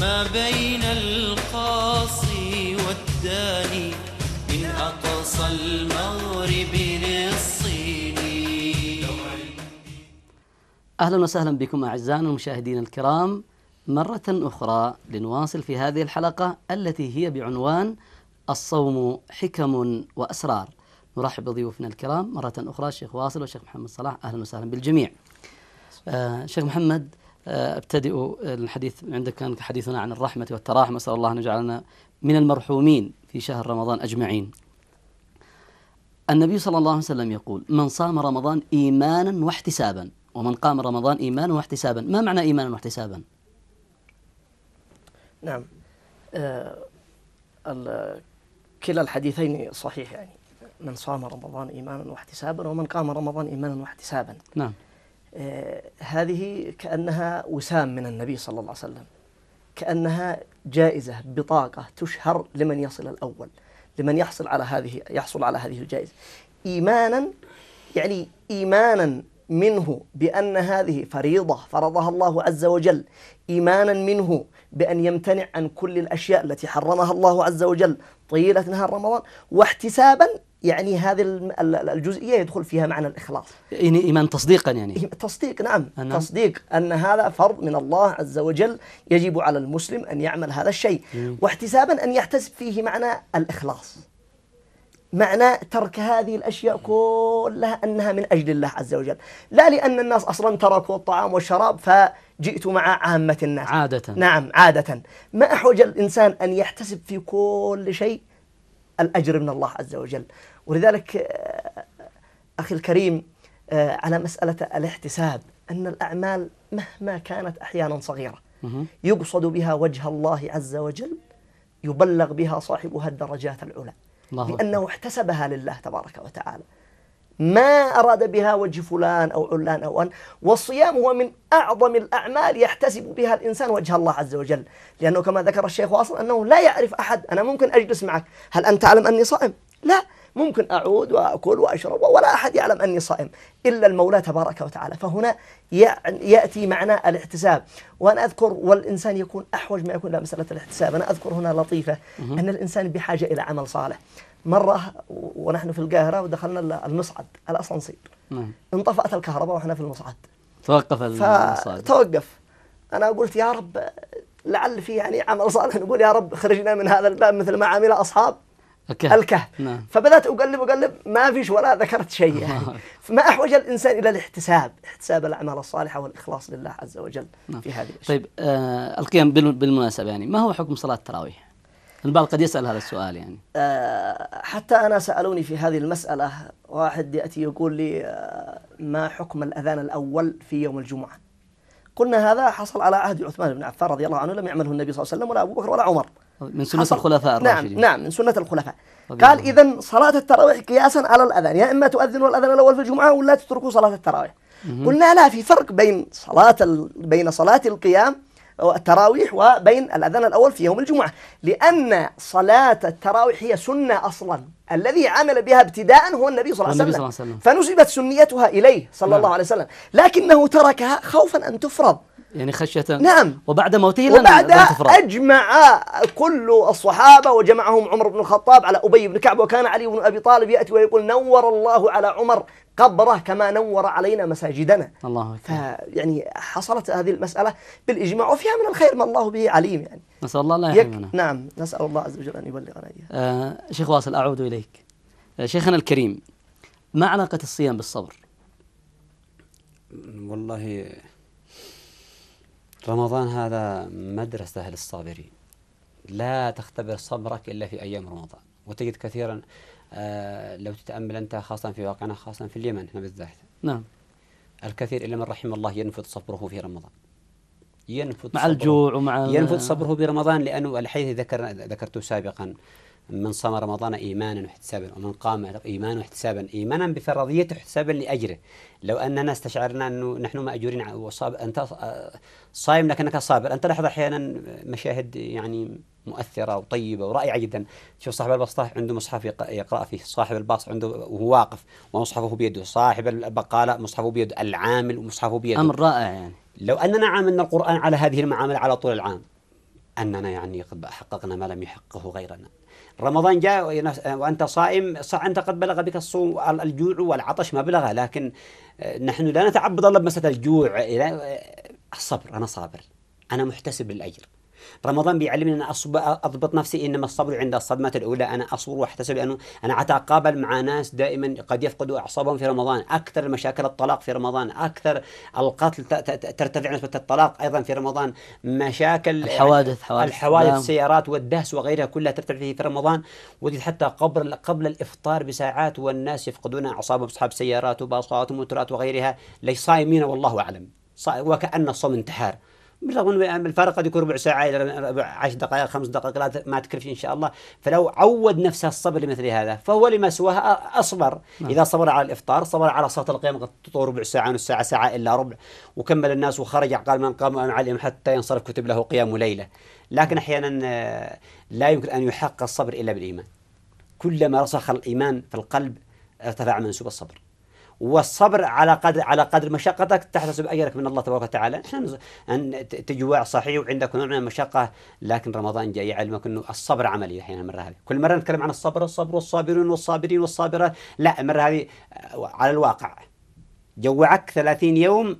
ما بين القاصي والداني من أقصى المغرب للصيني أهلا وسهلا بكم أعزائنا المشاهدين الكرام مرة أخرى لنواصل في هذه الحلقة التي هي بعنوان الصوم حكم وأسرار نرحب بضيوفنا الكرام مرة أخرى الشيخ واصل والشيخ محمد صلاح أهلا وسهلا بالجميع آه شيخ محمد أبتدئ الحديث عندك كان حديثنا عن الرحمة والتراحم أسأل الله أن يجعلنا من المرحومين في شهر رمضان أجمعين النبي صلى الله عليه وسلم يقول من صام رمضان إيمانا واحتسابا ومن قام رمضان إيمانا واحتسابا ما معنى إيمانا واحتسابا نعم آه كلا الحديثين صحيح يعني من صام رمضان إيمانا واحتسابا ومن قام رمضان إيمانا واحتسابا نعم آه، هذه كأنها وسام من النبي صلى الله عليه وسلم كأنها جائزة بطاقة تشهر لمن يصل الأول لمن يحصل على هذه يحصل على هذه الجائزة إيمانا يعني إيمانا منه بأن هذه فريضة فرضها الله عز وجل إيمانا منه بأن يمتنع عن كل الأشياء التي حرمها الله عز وجل طيلة نهار رمضان واحتسابا يعني هذه الجزئيه يدخل فيها معنى الاخلاص. يعني ايمان تصديقا يعني. تصديق نعم، أنا. نعم. تصديق ان هذا فرض من الله عز وجل يجب على المسلم ان يعمل هذا الشيء، مم. واحتسابا ان يحتسب فيه معنى الاخلاص. معنى ترك هذه الاشياء كلها انها من اجل الله عز وجل، لا لان الناس اصلا تركوا الطعام والشراب فجئت مع عامه الناس. عادة. نعم عادة، ما احوج الانسان ان يحتسب في كل شيء الاجر من الله عز وجل. ولذلك آه، أخي الكريم آه، على مسألة الاحتساب أن الأعمال مهما كانت أحيانا صغيرة يقصد بها وجه الله عز وجل يبلغ بها صاحبها الدرجات العلى لأنه احتسبها لله تبارك وتعالى ما أراد بها وجه فلان أو علان أو أن والصيام هو من أعظم الأعمال يحتسب بها الإنسان وجه الله عز وجل لأنه كما ذكر الشيخ واصل أنه لا يعرف أحد أنا ممكن أجلس معك هل أنت تعلم أني صائم؟ لا ممكن أعود وأكل وأشرب ولا أحد يعلم أني صائم إلا المولى تبارك وتعالى فهنا يأتي معنى الاحتساب وأنا أذكر والإنسان يكون أحوج ما يكون إلى مسألة الاحتساب أنا أذكر هنا لطيفة أن الإنسان بحاجة إلى عمل صالح مرة ونحن في القاهرة ودخلنا المصعد الأسانسير نعم. انطفأت الكهرباء وإحنا في المصعد توقف المصعد توقف أنا قلت يا رب لعل في يعني عمل صالح نقول يا رب خرجنا من هذا الباب مثل ما عمل أصحاب الكهف, الكهف. نعم. فبدأت أقلب أقلب ما فيش ولا ذكرت شيء يعني <laughs> ما أحوج الإنسان إلى الاحتساب احتساب الأعمال الصالحة والإخلاص لله عز وجل نعم. في هذه الأشياء طيب آه القيام بالمناسبة يعني ما هو حكم صلاة التراويح؟ البعض قد يسأل هذا السؤال يعني آه حتى أنا سألوني في هذه المسألة واحد يأتي يقول لي آه ما حكم الأذان الأول في يوم الجمعة قلنا هذا حصل على عهد عثمان بن عفان رضي الله عنه لم يعمله النبي صلى الله عليه وسلم ولا أبو بكر ولا عمر من سنة حصل. الخلفاء نعم، الراشدين نعم نعم من سنة الخلفاء قال إذا صلاة التراويح قياسا على الأذان يا إما تؤذنوا الأذان الأول في الجمعة ولا تتركوا صلاة التراويح قلنا لا في فرق بين صلاة بين صلاة القيام التراويح وبين الأذان الأول في يوم الجمعة لأن صلاة التراويح هي سنة أصلا الذي عمل بها ابتداء هو النبي صلى الله عليه وسلم, وسلم. فنسبت سنيتها إليه صلى الله نعم. عليه وسلم لكنه تركها خوفا أن تفرض يعني خشية نعم وبعد موته وبعد أجمع كل الصحابة وجمعهم عمر بن الخطاب على أبي بن كعب وكان علي بن أبي طالب يأتي ويقول نور الله على عمر قبره كما نور علينا مساجدنا الله أكبر يعني حصلت هذه المسألة بالإجماع وفيها من الخير ما الله به عليم يعني نسأل الله لا يحرمنا نعم نسأل الله عز وجل أن يبلغنا إياه آه، شيخ واصل أعود إليك آه، شيخنا الكريم ما علاقة الصيام بالصبر والله رمضان هذا مدرسة للصابرين لا تختبر صبرك إلا في أيام رمضان وتجد كثيرا آه، لو تتامل انت خاصه في واقعنا خاصه في اليمن احنا بالذات نعم الكثير الا من رحم الله ينفذ صبره في رمضان ينفذ مع صبره الجوع ومع ينفذ صبره برمضان لانه الحديث ذكر ذكرته سابقا من صام رمضان إيمانا واحتسابا ومن قام إيمانا واحتسابا إيمانا بفرضيته واحتسابا لأجره لو أننا استشعرنا أنه نحن مأجورين وصاب أنت صايم لكنك صابر أنت تلاحظ أحيانا مشاهد يعني مؤثرة وطيبة ورائعة جدا تشوف صاحب البسطاح عنده مصحف يقرأ فيه صاحب الباص عنده وهو واقف ومصحفه بيده صاحب البقالة مصحفه بيده العامل ومصحفه بيده أمر رائع يعني لو أننا عاملنا القرآن على هذه المعامل على طول العام أننا يعني قد حققنا ما لم يحققه غيرنا رمضان جاء وأنت صائم أنت قد بلغ بك الصوم الجوع والعطش ما بلغه لكن آه، نحن لا نتعبد الله بمسألة الجوع آه، الصبر أنا صابر أنا محتسب الأجر رمضان بيعلمني أن أضبط نفسي إنما الصبر عند الصدمات الأولى أنا أصبر وأحتسب لأنه أنا أتقابل مع ناس دائما قد يفقدوا أعصابهم في رمضان أكثر مشاكل الطلاق في رمضان أكثر القتل ترتفع نسبة الطلاق أيضا في رمضان مشاكل الحوادث حوادث الحوادث نعم. السيارات والدهس وغيرها كلها ترتفع في رمضان وجد حتى قبل قبل الإفطار بساعات والناس يفقدون أعصابهم أصحاب سيارات وباصات وموترات وغيرها صايمين والله أعلم وكأن الصوم انتحار بالرغم من الفرق قد يكون ربع ساعه الى ربع 10 دقائق خمس دقائق لا ما تكفي ان شاء الله فلو عود نفسه الصبر لمثل هذا فهو لما سواها اصبر نعم. اذا صبر على الافطار صبر على صلاه القيام قد تطول ربع ساعه نص ساعه ساعه الا ربع وكمل الناس وخرج قال من قام مع الامام حتى ينصرف كتب له قيام ليله لكن احيانا آه، لا يمكن ان يحقق الصبر الا بالايمان كلما رسخ الايمان في القلب ارتفع منسوب الصبر والصبر على قدر على قدر مشقتك تحتسب اجرك من الله تبارك وتعالى، احنا ان تجوع صحيح وعندك نوع من المشقه لكن رمضان جاي يعلمك انه الصبر عملي الحين المره هذه، كل مره نتكلم عن الصبر الصبر والصابرون والصابرين والصابرات، لا المره هذه آه، على الواقع. جوعك 30 يوم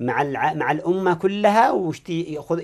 مع مع الامه كلها وشتي ياخذ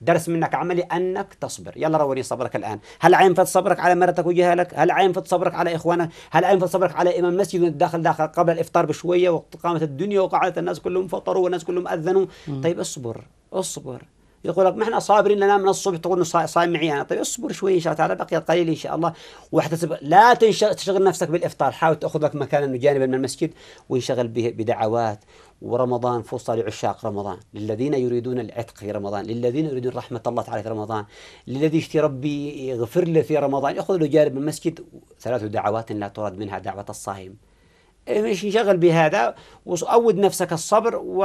درس منك عملي أنك تصبر يلا روني صبرك الآن هل عينفت صبرك على مرتك وجهالك هل عينفت صبرك على إخوانك هل عينفت صبرك على إمام مسجد داخل داخل قبل الإفطار بشوية وقت قامت الدنيا وقعدت الناس كلهم فطروا والناس كلهم أذنوا طيب اصبر اصبر يقول لك ما احنا صابرين لنا من الصبح تقول صايم معي انا طيب اصبر شوي ان شاء الله تعالى بقي قليل ان شاء الله واحتسب لا تشغل نفسك بالافطار حاول تاخذ لك مكانا جانبا من المسجد وانشغل بدعوات ورمضان فرصة لعشاق رمضان للذين يريدون العتق في رمضان للذين يريدون رحمة الله تعالى في رمضان للذي يشتي ربي يغفر له في رمضان يأخذ له جانب المسجد ثلاث دعوات لا ترد منها دعوة الصائم إيه، مش انشغل بهذا وأود نفسك الصبر و...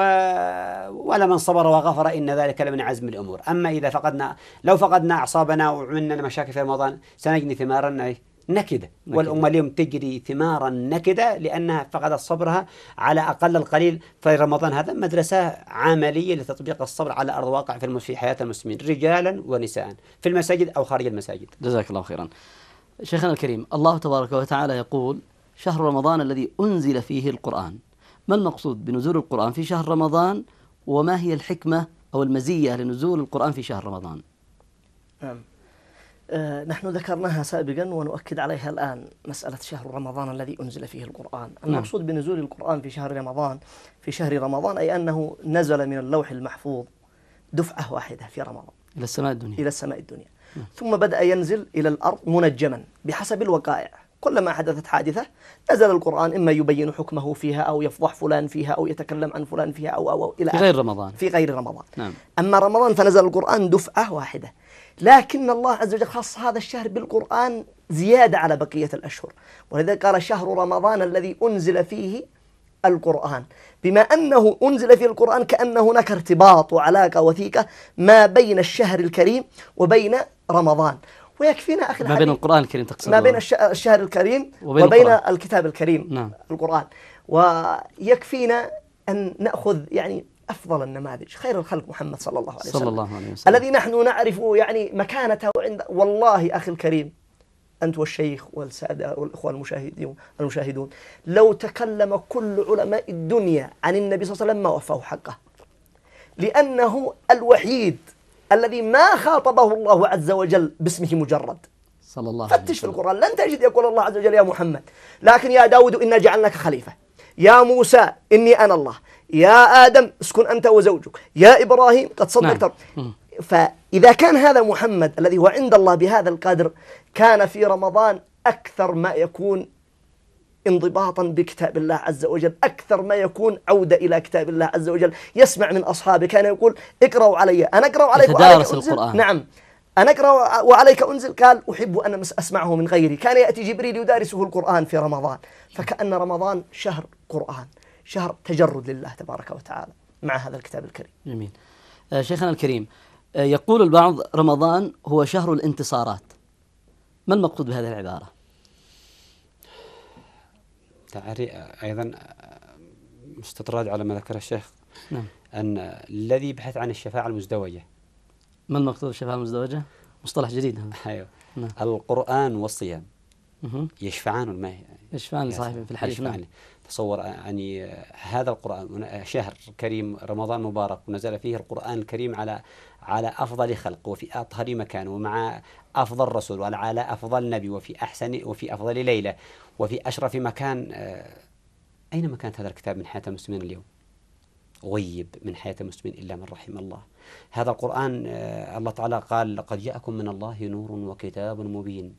ولمن صبر وغفر إن ذلك لمن عزم الأمور أما إذا فقدنا لو فقدنا أعصابنا وعملنا مشاكل في رمضان سنجني ثمارنا نكدة والأمة اليوم تجري ثمارا نكدة لأنها فقدت صبرها على أقل القليل في رمضان هذا مدرسة عملية لتطبيق الصبر على أرض الواقع في, في حياة المسلمين رجالا ونساء في المساجد أو خارج المساجد جزاك الله خيرا شيخنا الكريم الله تبارك وتعالى يقول شهر رمضان الذي أنزل فيه القرآن ما المقصود بنزول القرآن في شهر رمضان وما هي الحكمة أو المزية لنزول القرآن في شهر رمضان نعم. آه، نحن ذكرناها سابقا ونؤكد عليها الآن مسألة شهر رمضان الذي أنزل فيه القرآن نعم. المقصود بنزول القرآن في شهر رمضان في شهر رمضان أي أنه نزل من اللوح المحفوظ دفعة واحدة في رمضان إلى السماء الدنيا إلى السماء الدنيا نعم. ثم بدأ ينزل إلى الأرض منجما بحسب الوقائع كلما حدثت حادثة نزل القرآن إما يبين حكمه فيها أو يفضح فلان فيها أو يتكلم عن فلان فيها أو أو, إلى في غير رمضان في غير رمضان نعم. أما رمضان فنزل القرآن دفعة واحدة لكن الله عز وجل خص هذا الشهر بالقرآن زيادة على بقية الأشهر ولذلك قال شهر رمضان الذي أنزل فيه القرآن بما أنه أنزل في القرآن كأن هناك ارتباط وعلاقة وثيقة ما بين الشهر الكريم وبين رمضان ويكفينا أخي ما بين القرآن الكريم تقصد ما بين الشهر الكريم وبين, وبين الكتاب الكريم نعم. القرآن ويكفينا أن نأخذ يعني أفضل النماذج خير الخلق محمد صلى الله عليه وسلم, صلى الله عليه وسلم. الذي نحن نعرف يعني مكانته عند والله أخي الكريم أنت والشيخ والسادة والإخوة المشاهدين المشاهدون لو تكلم كل علماء الدنيا عن النبي صلى الله عليه وسلم ما وفاه حقه لأنه الوحيد الذي ما خاطبه الله عز وجل باسمه مجرد صلى الله عليه فتش في القرآن لن تجد يقول الله عز وجل يا محمد لكن يا داود إنا جعلناك خليفة يا موسى إني أنا الله يا آدم اسكن أنت وزوجك يا إبراهيم قد صدقت نعم. فإذا كان هذا محمد الذي هو عند الله بهذا القدر كان في رمضان أكثر ما يكون انضباطا بكتاب الله عز وجل أكثر ما يكون عودة إلى كتاب الله عز وجل يسمع من أصحابه كان يقول اقرأوا علي أنا أقرأ عليك تدارس القرآن نعم أنا أقرأ وعليك أنزل قال أحب أن أسمعه من غيري كان يأتي جبريل يدارسه القرآن في رمضان فكأن رمضان شهر قرآن شهر تجرد لله تبارك وتعالى مع هذا الكتاب الكريم جميل آه شيخنا الكريم آه يقول البعض رمضان هو شهر الانتصارات ما المقصود بهذه العبارة؟ تعري أيضا آه، مستطرد على ما ذكر الشيخ نعم. أن الذي يبحث عن الشفاعة المزدوجة ما المقصود بالشفاعة المزدوجة؟ مصطلح جديد <laughs> أيوه نعم. القرآن والصيام يشفعان الماء يشفعان صاحبي في الحديث يشفعان نعم. يعني تصور يعني آه، هذا القرآن آه، شهر كريم رمضان مبارك ونزل فيه القرآن الكريم على على أفضل خلق وفي أطهر مكان ومع أفضل رسول وعلى أفضل نبي وفي أحسن وفي أفضل ليلة وفي أشرف مكان آه، اين مكان هذا الكتاب من حياة المسلمين اليوم غيب من حياة المسلمين إلا من رحم الله هذا القرآن الله تعالى قال لقد جاءكم من الله نور وكتاب مبين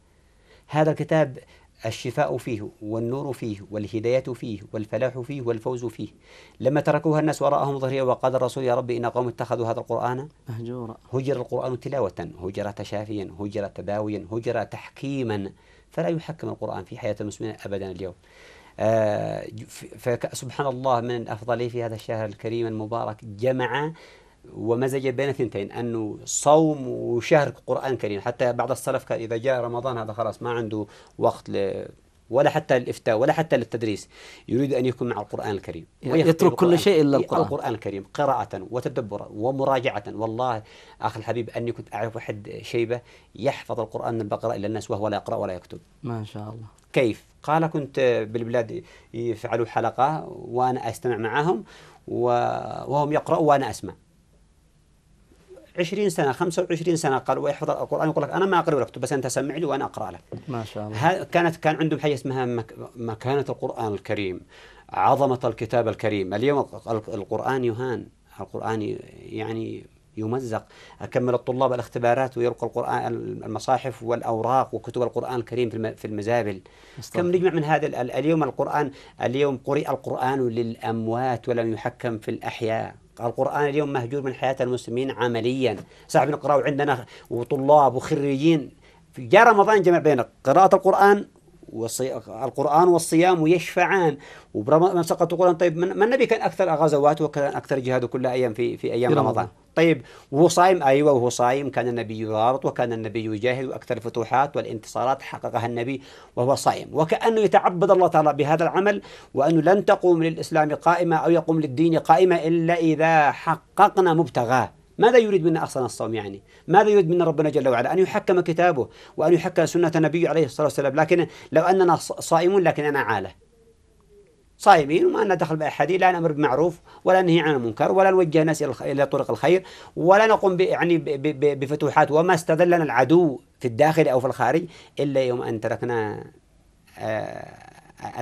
هذا الكتاب الشفاء فيه والنور فيه والهداية فيه والفلاح فيه والفوز فيه لما تركوها الناس وراءهم ظهريا وقال الرسول يا رب إن قوم اتخذوا هذا القرآن مهجورا هجر القرآن تلاوة هجر تشافيا هجر تداويا هجر تحكيما فلا يحكم القرآن في حياة المسلمين أبدا اليوم آه فسبحان الله من أفضله في هذا الشهر الكريم المبارك جمع ومزج بين الثنتين انه صوم وشهر قران كريم حتى بعض السلف كان اذا جاء رمضان هذا خلاص ما عنده وقت ل ولا حتى الافتاء ولا حتى للتدريس يريد ان يكون مع القران الكريم يعني يترك كل شيء الا القران القران الكريم قراءه وتدبرا ومراجعه والله اخي الحبيب اني كنت اعرف واحد شيبه يحفظ القران من البقره الى الناس وهو لا يقرا ولا يكتب ما شاء الله كيف قال كنت بالبلاد يفعلوا حلقه وانا استمع معهم وهم يقرأوا وانا اسمع 20 سنه 25 سنه قال ويحفظ القران يقول لك انا ما اقرا لك بس انت سمع لي وانا اقرا لك ما شاء الله كانت كان عندهم حاجه اسمها مكانه القران الكريم عظمه الكتاب الكريم اليوم القران يهان القرآن يعني يمزق أكمل الطلاب الاختبارات ويلقوا القرآن المصاحف والأوراق وكتب القرآن الكريم في المزابل مستطلع. كم نجمع من هذا اليوم القرآن اليوم قرئ القرآن للأموات ولم يحكم في الأحياء القرآن اليوم مهجور من حياة المسلمين عمليا صعب نقرأه عندنا وطلاب وخريجين جاء رمضان جمع بين قراءة القرآن والصي... القرآن والصيام يشفعان وبرمضان سقط القرآن طيب من, من النبي كان أكثر غزوات وكان أكثر جهاد كل أيام في في أيام رمضان. رمضان. طيب وهو صايم أيوة وهو صايم كان النبي يرابط وكان النبي يجاهد وأكثر الفتوحات والانتصارات حققها النبي وهو صايم وكأنه يتعبد الله تعالى بهذا العمل وأنه لن تقوم للإسلام قائمة أو يقوم للدين قائمة إلا إذا حققنا مبتغاه ماذا يريد منا أصلا الصوم يعني؟ ماذا يريد منا ربنا جل وعلا؟ أن يحكم كتابه وأن يحكم سنة نبيه عليه الصلاة والسلام لكن لو أننا صائمون لكننا عالة صائمين وما لنا دخل بأحد لا نأمر بمعروف ولا ننهي عن المنكر ولا نوجه الناس إلى طرق الخير ولا نقوم يعني بفتوحات وما استذلنا العدو في الداخل أو في الخارج إلا يوم أن تركنا آه،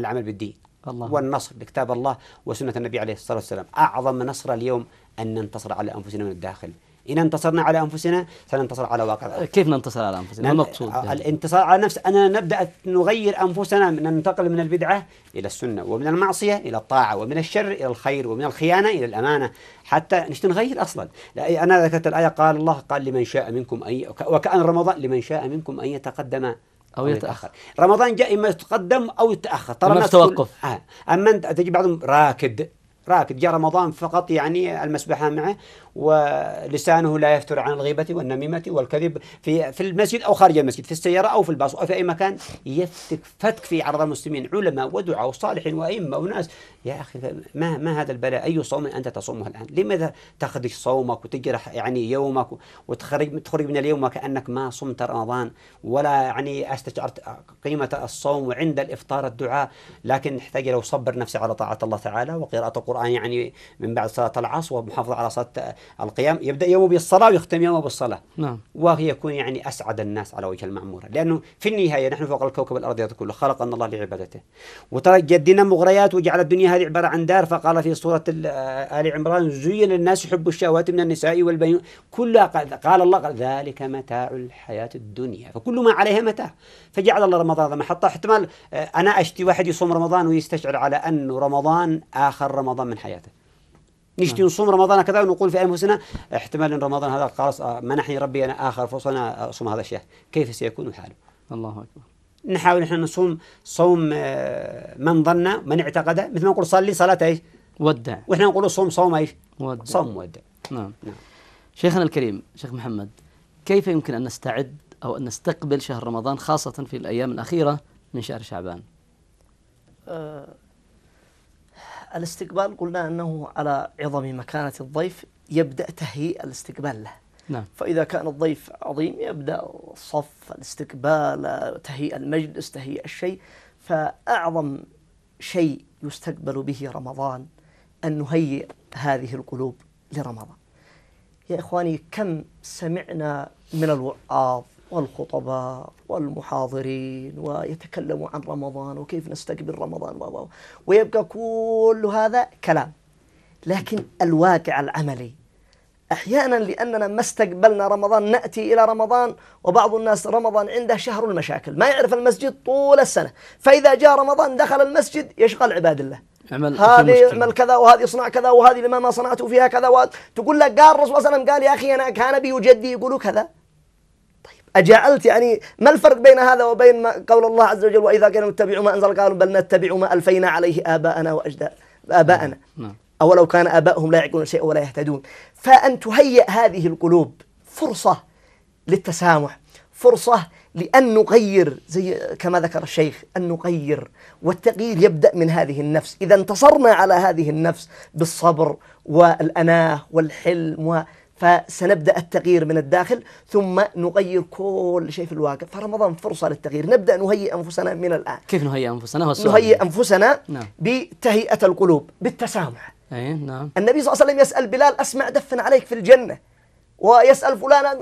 العمل بالدين الله. والنصر بكتاب الله وسنة النبي عليه الصلاة والسلام أعظم نصر اليوم أن ننتصر على أنفسنا من الداخل إذا انتصرنا على أنفسنا سننتصر على واقع الأرض. كيف ننتصر على أنفسنا؟ ما المقصود؟ الانتصار على نفس أننا نبدأ نغير أنفسنا ننتقل من البدعة إلى السنة ومن المعصية إلى الطاعة ومن الشر إلى الخير ومن الخيانة إلى الأمانة حتى نشتي نغير أصلا إيه، أنا ذكرت الآية قال الله قال لمن شاء منكم أن وكأن رمضان لمن شاء منكم أن يتقدم أو يتأخر رمضان جاء إما يتقدم أو يتأخر ترى الناس توقف آه. أما أنت تجي بعضهم راكد راكد جاء رمضان فقط يعني المسبحة معه ولسانه لا يفتر عن الغيبة والنميمة والكذب في في المسجد أو خارج المسجد في السيارة أو في الباص أو في أي مكان يفتك فتك في عرض المسلمين علماء ودعاء وصالحين وأئمة وناس يا أخي ما ما هذا البلاء أي صوم أنت تصومه الآن لماذا تخدش صومك وتجرح يعني يومك وتخرج تخرج من اليوم كأنك ما صمت رمضان ولا يعني استشعرت قيمة الصوم وعند الإفطار الدعاء لكن احتاج لو صبر نفسي على طاعة الله تعالى وقراءة القرآن القرآن يعني من بعد صلاة العصر ومحافظة على صلاة القيام يبدأ يومه بالصلاة ويختم يومه بالصلاة نعم. ويكون يعني أسعد الناس على وجه المعمورة لأنه في النهاية نحن فوق الكوكب الأرضي كله خلقنا الله لعبادته وترى جدنا مغريات وجعل الدنيا هذه عبارة عن دار فقال في سورة آل آه، عمران زين للناس حب الشهوات من النساء والبنين كلها قال الله ذلك متاع الحياة الدنيا فكل ما عليها متاع فجعل الله رمضان محطة احتمال آه، أنا أشتي واحد يصوم رمضان ويستشعر على أنه رمضان آخر رمضان رمضان من حياته نعم. نشتي نصوم رمضان كذا ونقول في أنفسنا احتمال أن رمضان هذا خلاص آه، منحني ربي أنا آخر فرصة أنا أصوم هذا الشهر كيف سيكون حاله الله أكبر نحاول نحن نصوم صوم آه، من ظن من اعتقد مثل ما نقول صلي صلاة ايش؟ ودع واحنا نقول صوم صوم ايش؟ ودع صوم ودع نعم. نعم شيخنا الكريم شيخ محمد كيف يمكن ان نستعد او ان نستقبل شهر رمضان خاصة في الايام الاخيرة من شهر شعبان؟ أه الاستقبال قلنا أنه على عظم مكانة الضيف يبدأ تهيئ الاستقبال له نعم. فإذا كان الضيف عظيم يبدأ الصف الاستقبال تهيئ المجلس تهيئ الشيء فأعظم شيء يستقبل به رمضان أن نهيئ هذه القلوب لرمضان يا إخواني كم سمعنا من الوعاظ والخطباء والمحاضرين ويتكلموا عن رمضان وكيف نستقبل رمضان و ويبقى كل هذا كلام لكن الواقع العملي احيانا لاننا ما استقبلنا رمضان ناتي الى رمضان وبعض الناس رمضان عنده شهر المشاكل ما يعرف المسجد طول السنه فاذا جاء رمضان دخل المسجد يشغل عباد الله عمل هذه يعمل كذا وهذه اصنع كذا وهذه لما ما صنعته فيها كذا تقول لك قال الرسول صلى الله عليه وسلم قال يا اخي انا كان بي وجدي يقولوا كذا أجعلت يعني ما الفرق بين هذا وبين ما قول الله عز وجل وإذا كانوا يتبعوا ما أنزل قالوا بل نتبع ما ألفينا عليه آباءنا وأجداد آباءنا نعم، نعم. أولو كان آباءهم لا يعقلون شيئا ولا يهتدون فأن تهيئ هذه القلوب فرصة للتسامح فرصة لأن نغير زي كما ذكر الشيخ أن نغير والتغيير يبدأ من هذه النفس إذا انتصرنا على هذه النفس بالصبر والأناه والحلم و فسنبدأ التغيير من الداخل ثم نغير كل شيء في الواقع فرمضان فرصة للتغيير نبدأ نهيئ أنفسنا من الآن كيف نهيئ أنفسنا؟ هو نهيئ أنفسنا نعم. بتهيئة القلوب بالتسامح أي نعم. النبي صلى الله عليه وسلم يسأل بلال أسمع دفن عليك في الجنة ويسأل فلان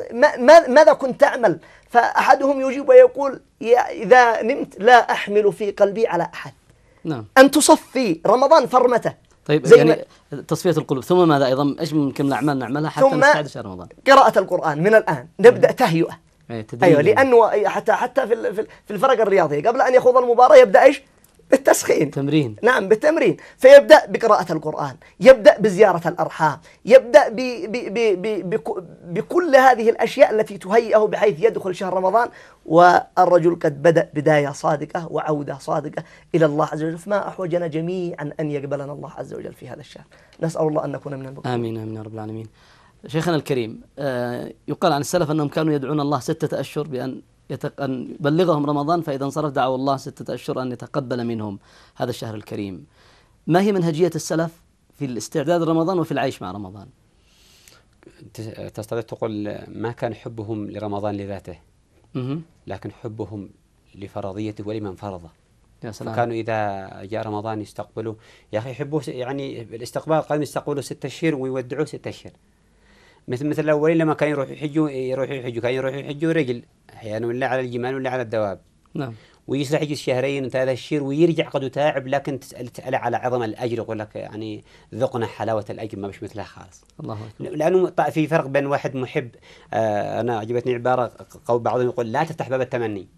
ماذا كنت تعمل فأحدهم يجيب ويقول يا إذا نمت لا أحمل في قلبي على أحد نعم. أن تصفي رمضان فرمته طيب زي يعني تصفيه القلوب ثم ماذا ايضا ايش ممكن الاعمال نعملها حتى نستعد شهر رمضان قراءه القران من الان نبدا تهيئه إيه، ايوه لانه حتى حتى في في الفرق الرياضيه قبل ان يخوض المباراه يبدا ايش؟ بالتسخين تمرين نعم بالتمرين فيبدأ بقراءة القرآن يبدأ بزيارة الأرحام يبدأ ب ب ب ب بكل هذه الأشياء التي تهيئه بحيث يدخل شهر رمضان والرجل قد بدأ بداية صادقة وعودة صادقة إلى الله عز وجل فما أحوجنا جميعا أن يقبلنا الله عز وجل في هذا الشهر نسأل الله أن نكون من المقبلين آمين آمين يا رب العالمين شيخنا الكريم آه، يقال عن السلف أنهم كانوا يدعون الله ستة أشهر بأن يتق... أن يبلغهم رمضان فإذا انصرف دعوا الله ستة أشهر أن يتقبل منهم هذا الشهر الكريم ما هي منهجية السلف في الاستعداد لرمضان وفي العيش مع رمضان تستطيع تقول ما كان حبهم لرمضان لذاته لكن حبهم لفرضيته ولمن فرضه يا سلام. فكانوا إذا جاء رمضان يستقبلوا يا أخي يحبوه يعني الاستقبال قد يستقبلوا ستة أشهر ويودعوه ستة أشهر مثل مثل الاولين لما كانوا يروحوا يحجوا يروحوا يحجوا كانوا يروحوا يحجوا رجل احيانا ولا على الجمال ولا على الدواب نعم ويجلس يجلس شهرين وثلاثة شهور ويرجع قد تاعب لكن تسأل تسأله على عظم الأجر يقول لك يعني ذقنا حلاوة الأجر ما مش مثلها خالص الله أكبر لأنه في فرق بين واحد محب آه أنا عجبتني عبارة قول بعضهم يقول لا تفتح باب التمني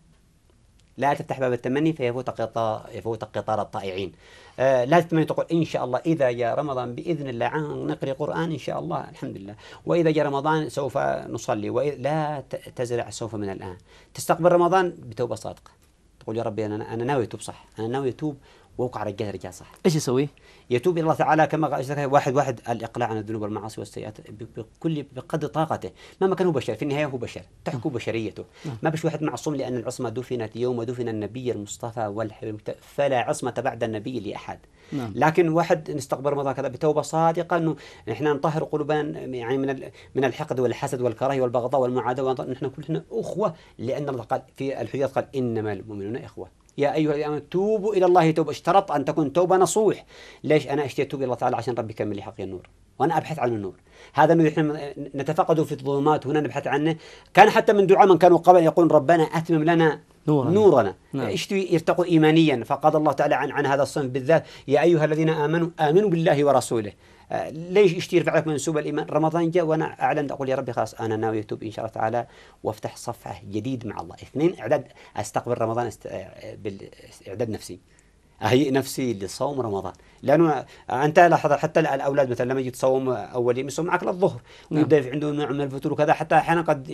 لا تفتح باب التمني فيفوتك قطار يفوتك قطار الطائعين آه لا تتمنى تقول ان شاء الله اذا جاء رمضان باذن الله نقري قران ان شاء الله الحمد لله واذا جاء رمضان سوف نصلي وإذا لا تزرع سوف من الان تستقبل رمضان بتوبه صادقه تقول يا ربي انا انا ناوي اتوب صح انا ناوي اتوب ووقع رجال رجال صح ايش يسوي؟ يتوب الى الله تعالى كما قال واحد واحد الاقلاع عن الذنوب والمعاصي والسيئات بكل بقدر طاقته مهما كان هو بشر في النهايه هو بشر تحكو نعم. بشريته نعم. ما بش واحد معصوم لان العصمه دفنت يوم دفن النبي المصطفى والحبيب فلا عصمه بعد النبي لاحد نعم. لكن واحد نستقبل رمضان كذا بتوبه صادقه انه نحن نطهر قلوبنا يعني من من الحقد والحسد والكراهيه والبغضاء والمعاداه نحن كلنا اخوه لان الله قال في الحجاز قال انما المؤمنون اخوه يا أيها الذين آمنوا توبوا إلى الله توبة اشترط أن تكون توبة نصوح ليش أنا أشتي أتوب إلى الله تعالى عشان ربي يكمل لي حقي النور وأنا أبحث عن النور هذا الذي احنا نتفقده في الظلمات هنا نبحث عنه كان حتى من دعاء من كانوا قبل يقول ربنا أتمم لنا نورنا, نورنا. نعم. اشتي يرتقوا إيمانيا فقال الله تعالى عن, عن هذا الصنف بالذات يا أيها الذين آمنوا آمنوا بالله ورسوله ليش يشتير فعلك منسوب الإيمان رمضان جاء وأنا أعلنت أقول يا ربي خلاص أنا ناوي أتوب إن شاء الله تعالى وأفتح صفحة جديد مع الله اثنين إعداد أستقبل رمضان است... بالإعداد نفسي أهيئ نفسي لصوم رمضان لأنه أنت لاحظ حتى الأولاد مثلا لما يجي تصوم أول يوم يصوم معك للظهر نعم. ويبدأ نعم. عنده نوع من الفتور وكذا حتى أحيانا قد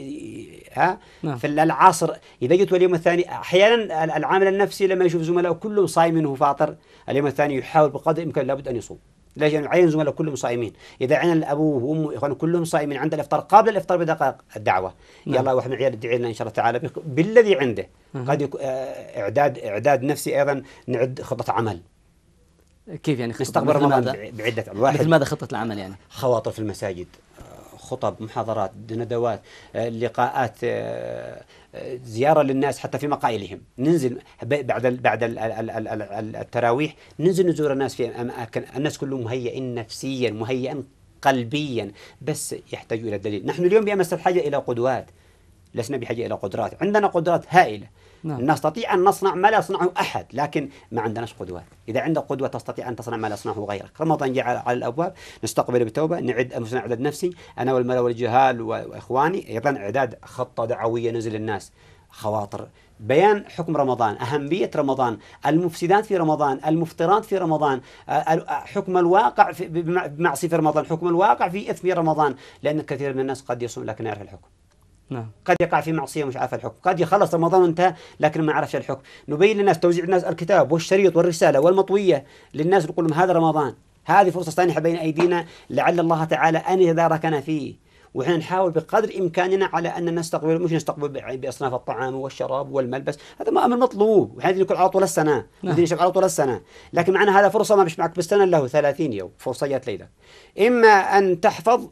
ها نعم. في العصر إذا جيت اليوم الثاني أحيانا العامل النفسي لما يشوف زملائه كلهم صايمين وفاطر اليوم الثاني يحاول بقدر الإمكان لابد أن يصوم ليش العين زملاء كلهم صائمين إذا عين أبوه وأمه إخوانه كلهم صائمين عند الإفطار قبل الإفطار بدقائق الدعوة نعم. يلا واحد من العيال ادعي لنا إن شاء الله تعالى بالذي عنده مم. قد يكون آه، إعداد إعداد نفسي أيضا نعد خطة عمل كيف يعني خطة نستقبل رمضان بعدة واحد مثل ماذا خطة العمل يعني؟ خواطر في المساجد خطب محاضرات ندوات آه، لقاءات آه، آه، زياره للناس حتى في مقايلهم ننزل بعد بعد التراويح ننزل نزور الناس في اماكن الناس كلهم مهيئين نفسيا مهيئا قلبيا بس يحتاج الى دليل نحن اليوم بامس الحاجه الى قدوات لسنا بحاجه الى قدرات عندنا قدرات هائله نعم. نستطيع أن نصنع ما لا يصنعه أحد لكن ما عندناش قدوة إذا عندك قدوة تستطيع أن تصنع ما لا يصنعه غيرك رمضان جاء على الأبواب نستقبل بتوبة نعد عدد نفسي أنا والملا والجهال وإخواني أيضا إعداد خطة دعوية نزل الناس خواطر بيان حكم رمضان أهمية رمضان المفسدات في رمضان المفطرات في رمضان آه، آه، حكم الواقع بمعصية في رمضان حكم الواقع في إثم رمضان لأن كثير من الناس قد يصوم لكن يعرف الحكم نعم. قد يقع في معصيه مش عارف الحكم، قد يخلص رمضان وانتهى لكن ما عرفش الحكم، نبين للناس توزيع الناس الكتاب والشريط والرساله والمطويه للناس نقول لهم هذا رمضان، هذه فرصه سانحه بين ايدينا لعل الله تعالى ان يتداركنا فيه، واحنا نحاول بقدر امكاننا على ان نستقبل مش نستقبل باصناف الطعام والشراب والملبس، هذا ما امر مطلوب، وحين نكون على طول السنه، نعم. على طول السنه، لكن معنا هذا فرصه ما مش معك بالسنه له 30 يوم، فرصه جات ليلة. اما ان تحفظ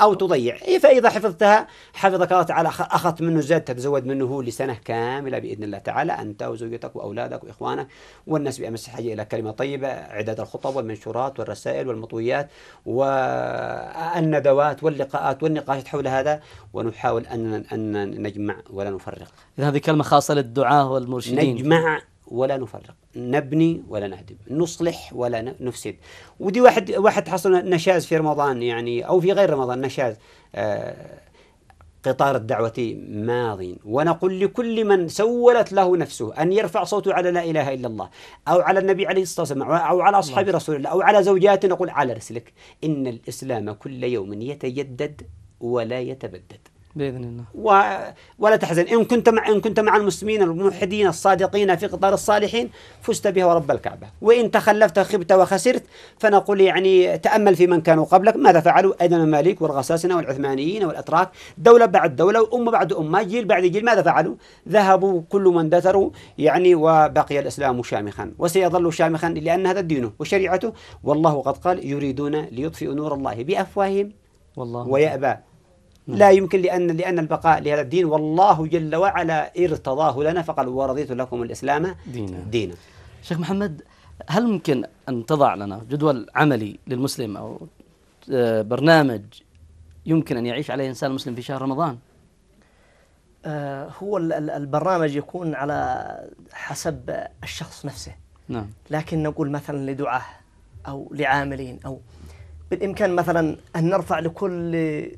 أو تضيع إيه، فإذا حفظتها حفظك الله تعالى أخذت منه زاد تتزود منه لسنة كاملة بإذن الله تعالى أنت وزوجتك وأولادك وإخوانك والناس بأمس حاجة إلى كلمة طيبة عداد الخطب والمنشورات والرسائل والمطويات والندوات واللقاءات والنقاشات حول هذا ونحاول أن أن نجمع ولا نفرق إذا هذه كلمة خاصة للدعاة والمرشدين نجمع ولا نفرق نبني ولا نهدم نصلح ولا نفسد ودي واحد واحد حصل نشاز في رمضان يعني أو في غير رمضان نشاز آه قطار الدعوة ماض ونقول لكل من سولت له نفسه أن يرفع صوته على لا إله إلا الله أو على النبي عليه الصلاة والسلام أو على أصحاب رسول الله أو على زوجاته نقول على رسلك إن الإسلام كل يوم يتجدد ولا يتبدد باذن الله و... ولا تحزن ان كنت مع ان كنت مع المسلمين الموحدين الصادقين في قطار الصالحين فزت بها ورب الكعبه وان تخلفت خبت وخسرت فنقول يعني تامل في من كانوا قبلك ماذا فعلوا ايضا المماليك والغساسنه والعثمانيين والاتراك دوله بعد دوله وامه بعد امه جيل بعد جيل ماذا فعلوا ذهبوا كل من دثروا يعني وبقي الاسلام شامخا وسيظل شامخا لان هذا دينه وشريعته والله قد قال يريدون ليطفئوا نور الله بافواههم والله ويأبى لا يمكن لأن لأن البقاء لهذا الدين والله جل وعلا ارتضاه لنا فقال ورضيت لكم الإسلام دينا, دينا. شيخ محمد هل ممكن أن تضع لنا جدول عملي للمسلم أو آه، برنامج يمكن أن يعيش عليه إنسان مسلم في شهر رمضان آه، هو البرنامج يكون على حسب الشخص نفسه نعم. لكن نقول مثلا لدعاه أو لعاملين أو بالامكان مثلا ان نرفع لكل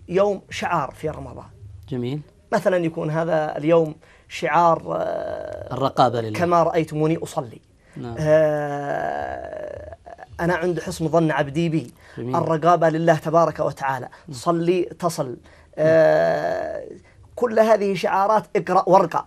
يوم شعار في رمضان. جميل. مثلا يكون هذا اليوم شعار آه، الرقابه لله كما رايتموني اصلي. نعم. آه أنا عند حسن ظن عبدي بي جميل. الرقابة لله تبارك وتعالى نعم. صلي تصل آه نعم. كل هذه شعارات اقرأ وارقى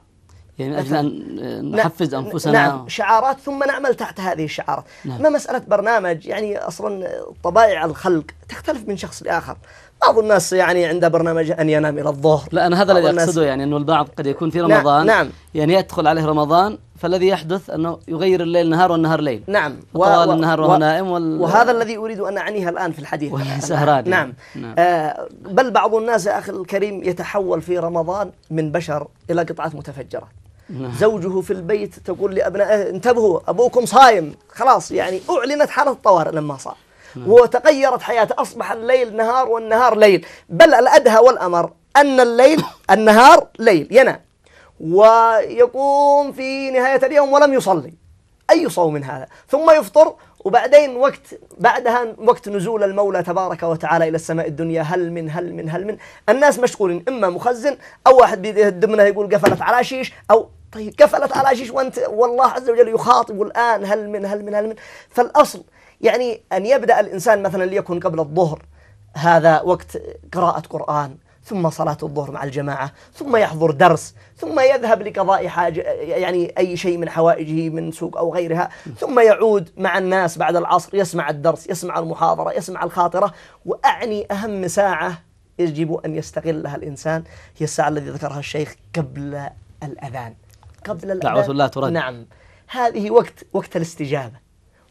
يعني أجل أن نعم. نحفز أنفسنا نعم شعارات ثم نعمل تحت هذه الشعارات نعم. ما مسألة برنامج يعني أصلا طبائع الخلق تختلف من شخص لآخر بعض الناس يعني عنده برنامج أن ينام إلى الظهر لا أنا هذا الذي أقصده يعني أنه البعض قد يكون في نعم، رمضان نعم. يعني يدخل عليه رمضان فالذي يحدث أنه يغير الليل نهار والنهار ليل نعم وطوال و... النهار وهو و... نائم وال... وهذا الذي أريد أن أعنيه الآن في الحديث سهران يعني. نعم, نعم. آه بل بعض الناس يا أخي الكريم يتحول في رمضان من بشر إلى قطعات متفجرة نعم. زوجه في البيت تقول لأبنائه انتبهوا أبوكم صايم خلاص يعني أعلنت حالة الطوارئ لما صار نعم. وتغيرت حياته أصبح الليل نهار والنهار ليل بل الأدهى والأمر أن الليل النهار ليل ينام ويقوم في نهاية اليوم ولم يصلي أي صوم هذا ثم يفطر وبعدين وقت بعدها وقت نزول المولى تبارك وتعالى إلى السماء الدنيا هل من هل من هل من الناس مشغولين إما مخزن أو واحد بيده الدمنة يقول قفلت على شيش أو طيب قفلت على شيش وأنت والله عز وجل يخاطب الآن هل من هل من هل من فالأصل يعني أن يبدأ الإنسان مثلا ليكن قبل الظهر هذا وقت قراءة قرآن ثم صلاة الظهر مع الجماعة ثم يحضر درس ثم يذهب لقضاء حاجة يعني أي شيء من حوائجه من سوق أو غيرها ثم يعود مع الناس بعد العصر يسمع الدرس يسمع المحاضرة يسمع الخاطرة وأعني أهم ساعة يجب أن يستغلها الإنسان هي الساعة التي ذكرها الشيخ قبل الأذان قبل الأذان دعوة لا ترد نعم هذه وقت وقت الاستجابة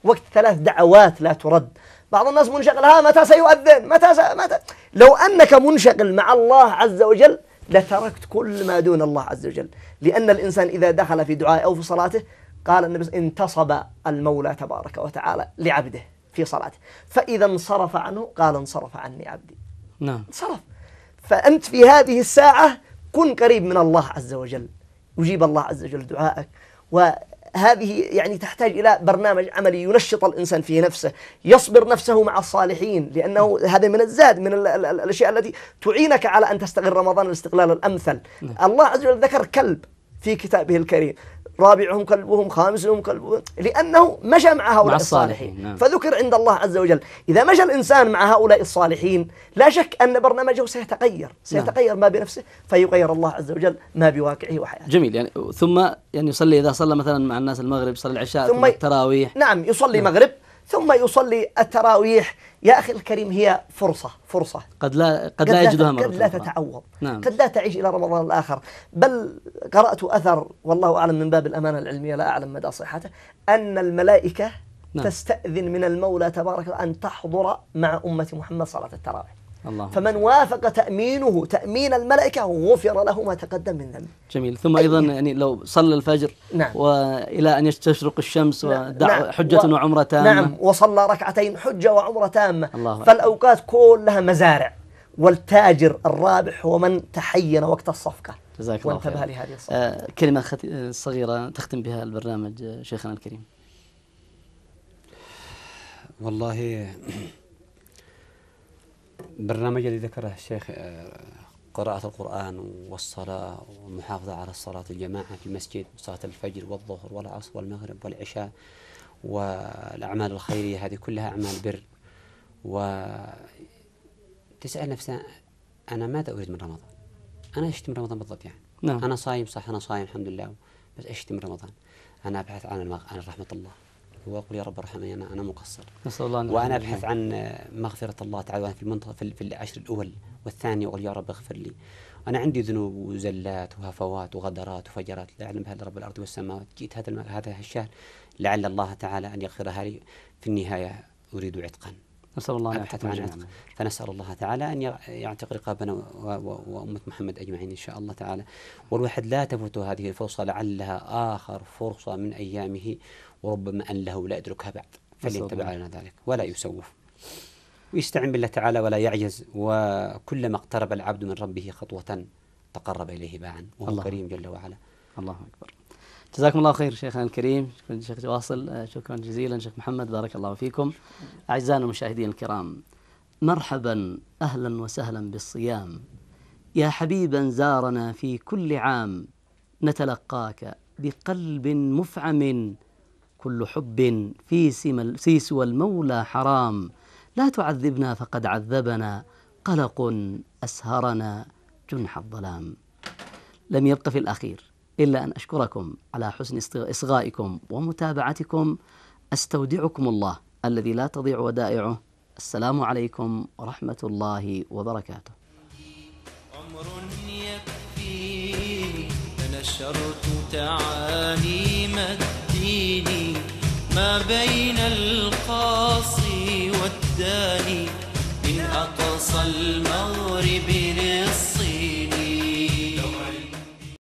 وقت ثلاث دعوات لا ترد بعض الناس منشغل ها متى سيؤذن متى, س... متى لو أنك منشغل مع الله عز وجل لتركت كل ما دون الله عز وجل لأن الإنسان إذا دخل في دعائه أو في صلاته قال النبي انتصب المولى تبارك وتعالى لعبده في صلاته فإذا انصرف عنه قال انصرف عني عبدي نعم انصرف فأنت في هذه الساعة كن قريب من الله عز وجل يجيب الله عز وجل دعائك و هذه يعني تحتاج إلى برنامج عملي ينشط الإنسان في نفسه يصبر نفسه مع الصالحين لأنه هذا من الزاد من الـ الـ الأشياء التي تعينك على أن تستغل رمضان الاستغلال الأمثل نعم. الله عز وجل ذكر كلب في كتابه الكريم رابعهم كلبهم خامسهم كلبهم لأنه مشى مع هؤلاء مع الصالحين, الصالحين. نعم. فذكر عند الله عز وجل إذا مشى الإنسان مع هؤلاء الصالحين لا شك أن برنامجه سيتغير نعم. سيتغير نعم. ما بنفسه فيغير الله عز وجل ما بواقعه وحياته جميل يعني ثم يعني يصلي إذا صلى مثلا مع الناس المغرب صلى العشاء ثم, ثم التراويح نعم يصلي نعم. مغرب ثم يصلي التراويح يا أخي الكريم هي فرصة فرصة قد لا قد, قد لا يجدها مرة قد لا تتعوض نعم. قد لا تعيش إلى رمضان الآخر بل قرأت أثر والله أعلم من باب الأمانة العلمية لا أعلم مدى صحته أن الملائكة نعم. تستأذن من المولى تبارك أن تحضر مع أمة محمد صلاة التراويح الله فمن وافق تأمينه تأمين الملائكة غفر له ما تقدم من ذنبه جميل ثم أيضا طيب. يعني لو صلى الفجر نعم وإلى أن تشرق الشمس نعم ودع نعم حجة و... وعمرة تامة نعم وصلى ركعتين حجة وعمرة تامة الله فالأوقات كلها مزارع والتاجر الرابح هو من تحين وقت الصفقة جزاك الله وانتبه لهذه الصفقة آه كلمة خطي... صغيرة تختم بها البرنامج شيخنا الكريم والله برنامج اللي ذكره الشيخ آه، قراءة القرآن والصلاة والمحافظة على الصلاة الجماعة في المسجد وصلاة الفجر والظهر والعصر والمغرب والعشاء والأعمال الخيرية هذه كلها أعمال بر وتسأل نفسها أنا ماذا أريد من رمضان أنا أشتم رمضان بالضبط يعني نعم. أنا صايم صح أنا صايم الحمد لله بس أشتم رمضان أنا أبحث عن عن رحمة الله واقول يا رب ارحمني انا انا مقصر نسال الله وانا ابحث عن مغفره الله تعالى في المنطقه في, في العشر الاول والثاني اقول يا رب اغفر لي انا عندي ذنوب وزلات وهفوات وغدرات وفجرات لا اعلم بها رب الارض والسماوات جيت هذا هذا الشهر لعل الله تعالى ان يغفرها لي في النهايه اريد عتقا نسال الله ابحث عن عتق فنسال الله تعالى ان يعتق رقابنا وامه محمد اجمعين ان شاء الله تعالى والواحد لا تفوته هذه الفرصه لعلها اخر فرصه من ايامه وربما أن له لا يدركها بعد فليتبع لنا ذلك ولا يسوف ويستعن بالله تعالى ولا يعجز وكلما اقترب العبد من ربه خطوة تقرب إليه باعا وهو الله. كريم جل وعلا الله أكبر جزاكم الله خير شيخنا الكريم شكرا شيخ جواصل آه، شكرا جزيلا شيخ محمد بارك الله فيكم أعزائنا المشاهدين الكرام مرحبا أهلا وسهلا بالصيام يا حبيبا زارنا في كل عام نتلقاك بقلب مفعم كل حب في, سيس سوى المولى حرام لا تعذبنا فقد عذبنا قلق أسهرنا جنح الظلام لم يبق في الأخير إلا أن أشكركم على حسن إصغائكم ومتابعتكم أستودعكم الله الذي لا تضيع ودائعه السلام عليكم ورحمة الله وبركاته عمر يكفيني فنشرت تعاليم الدين ما بين القاصي والداني من أقصى المغرب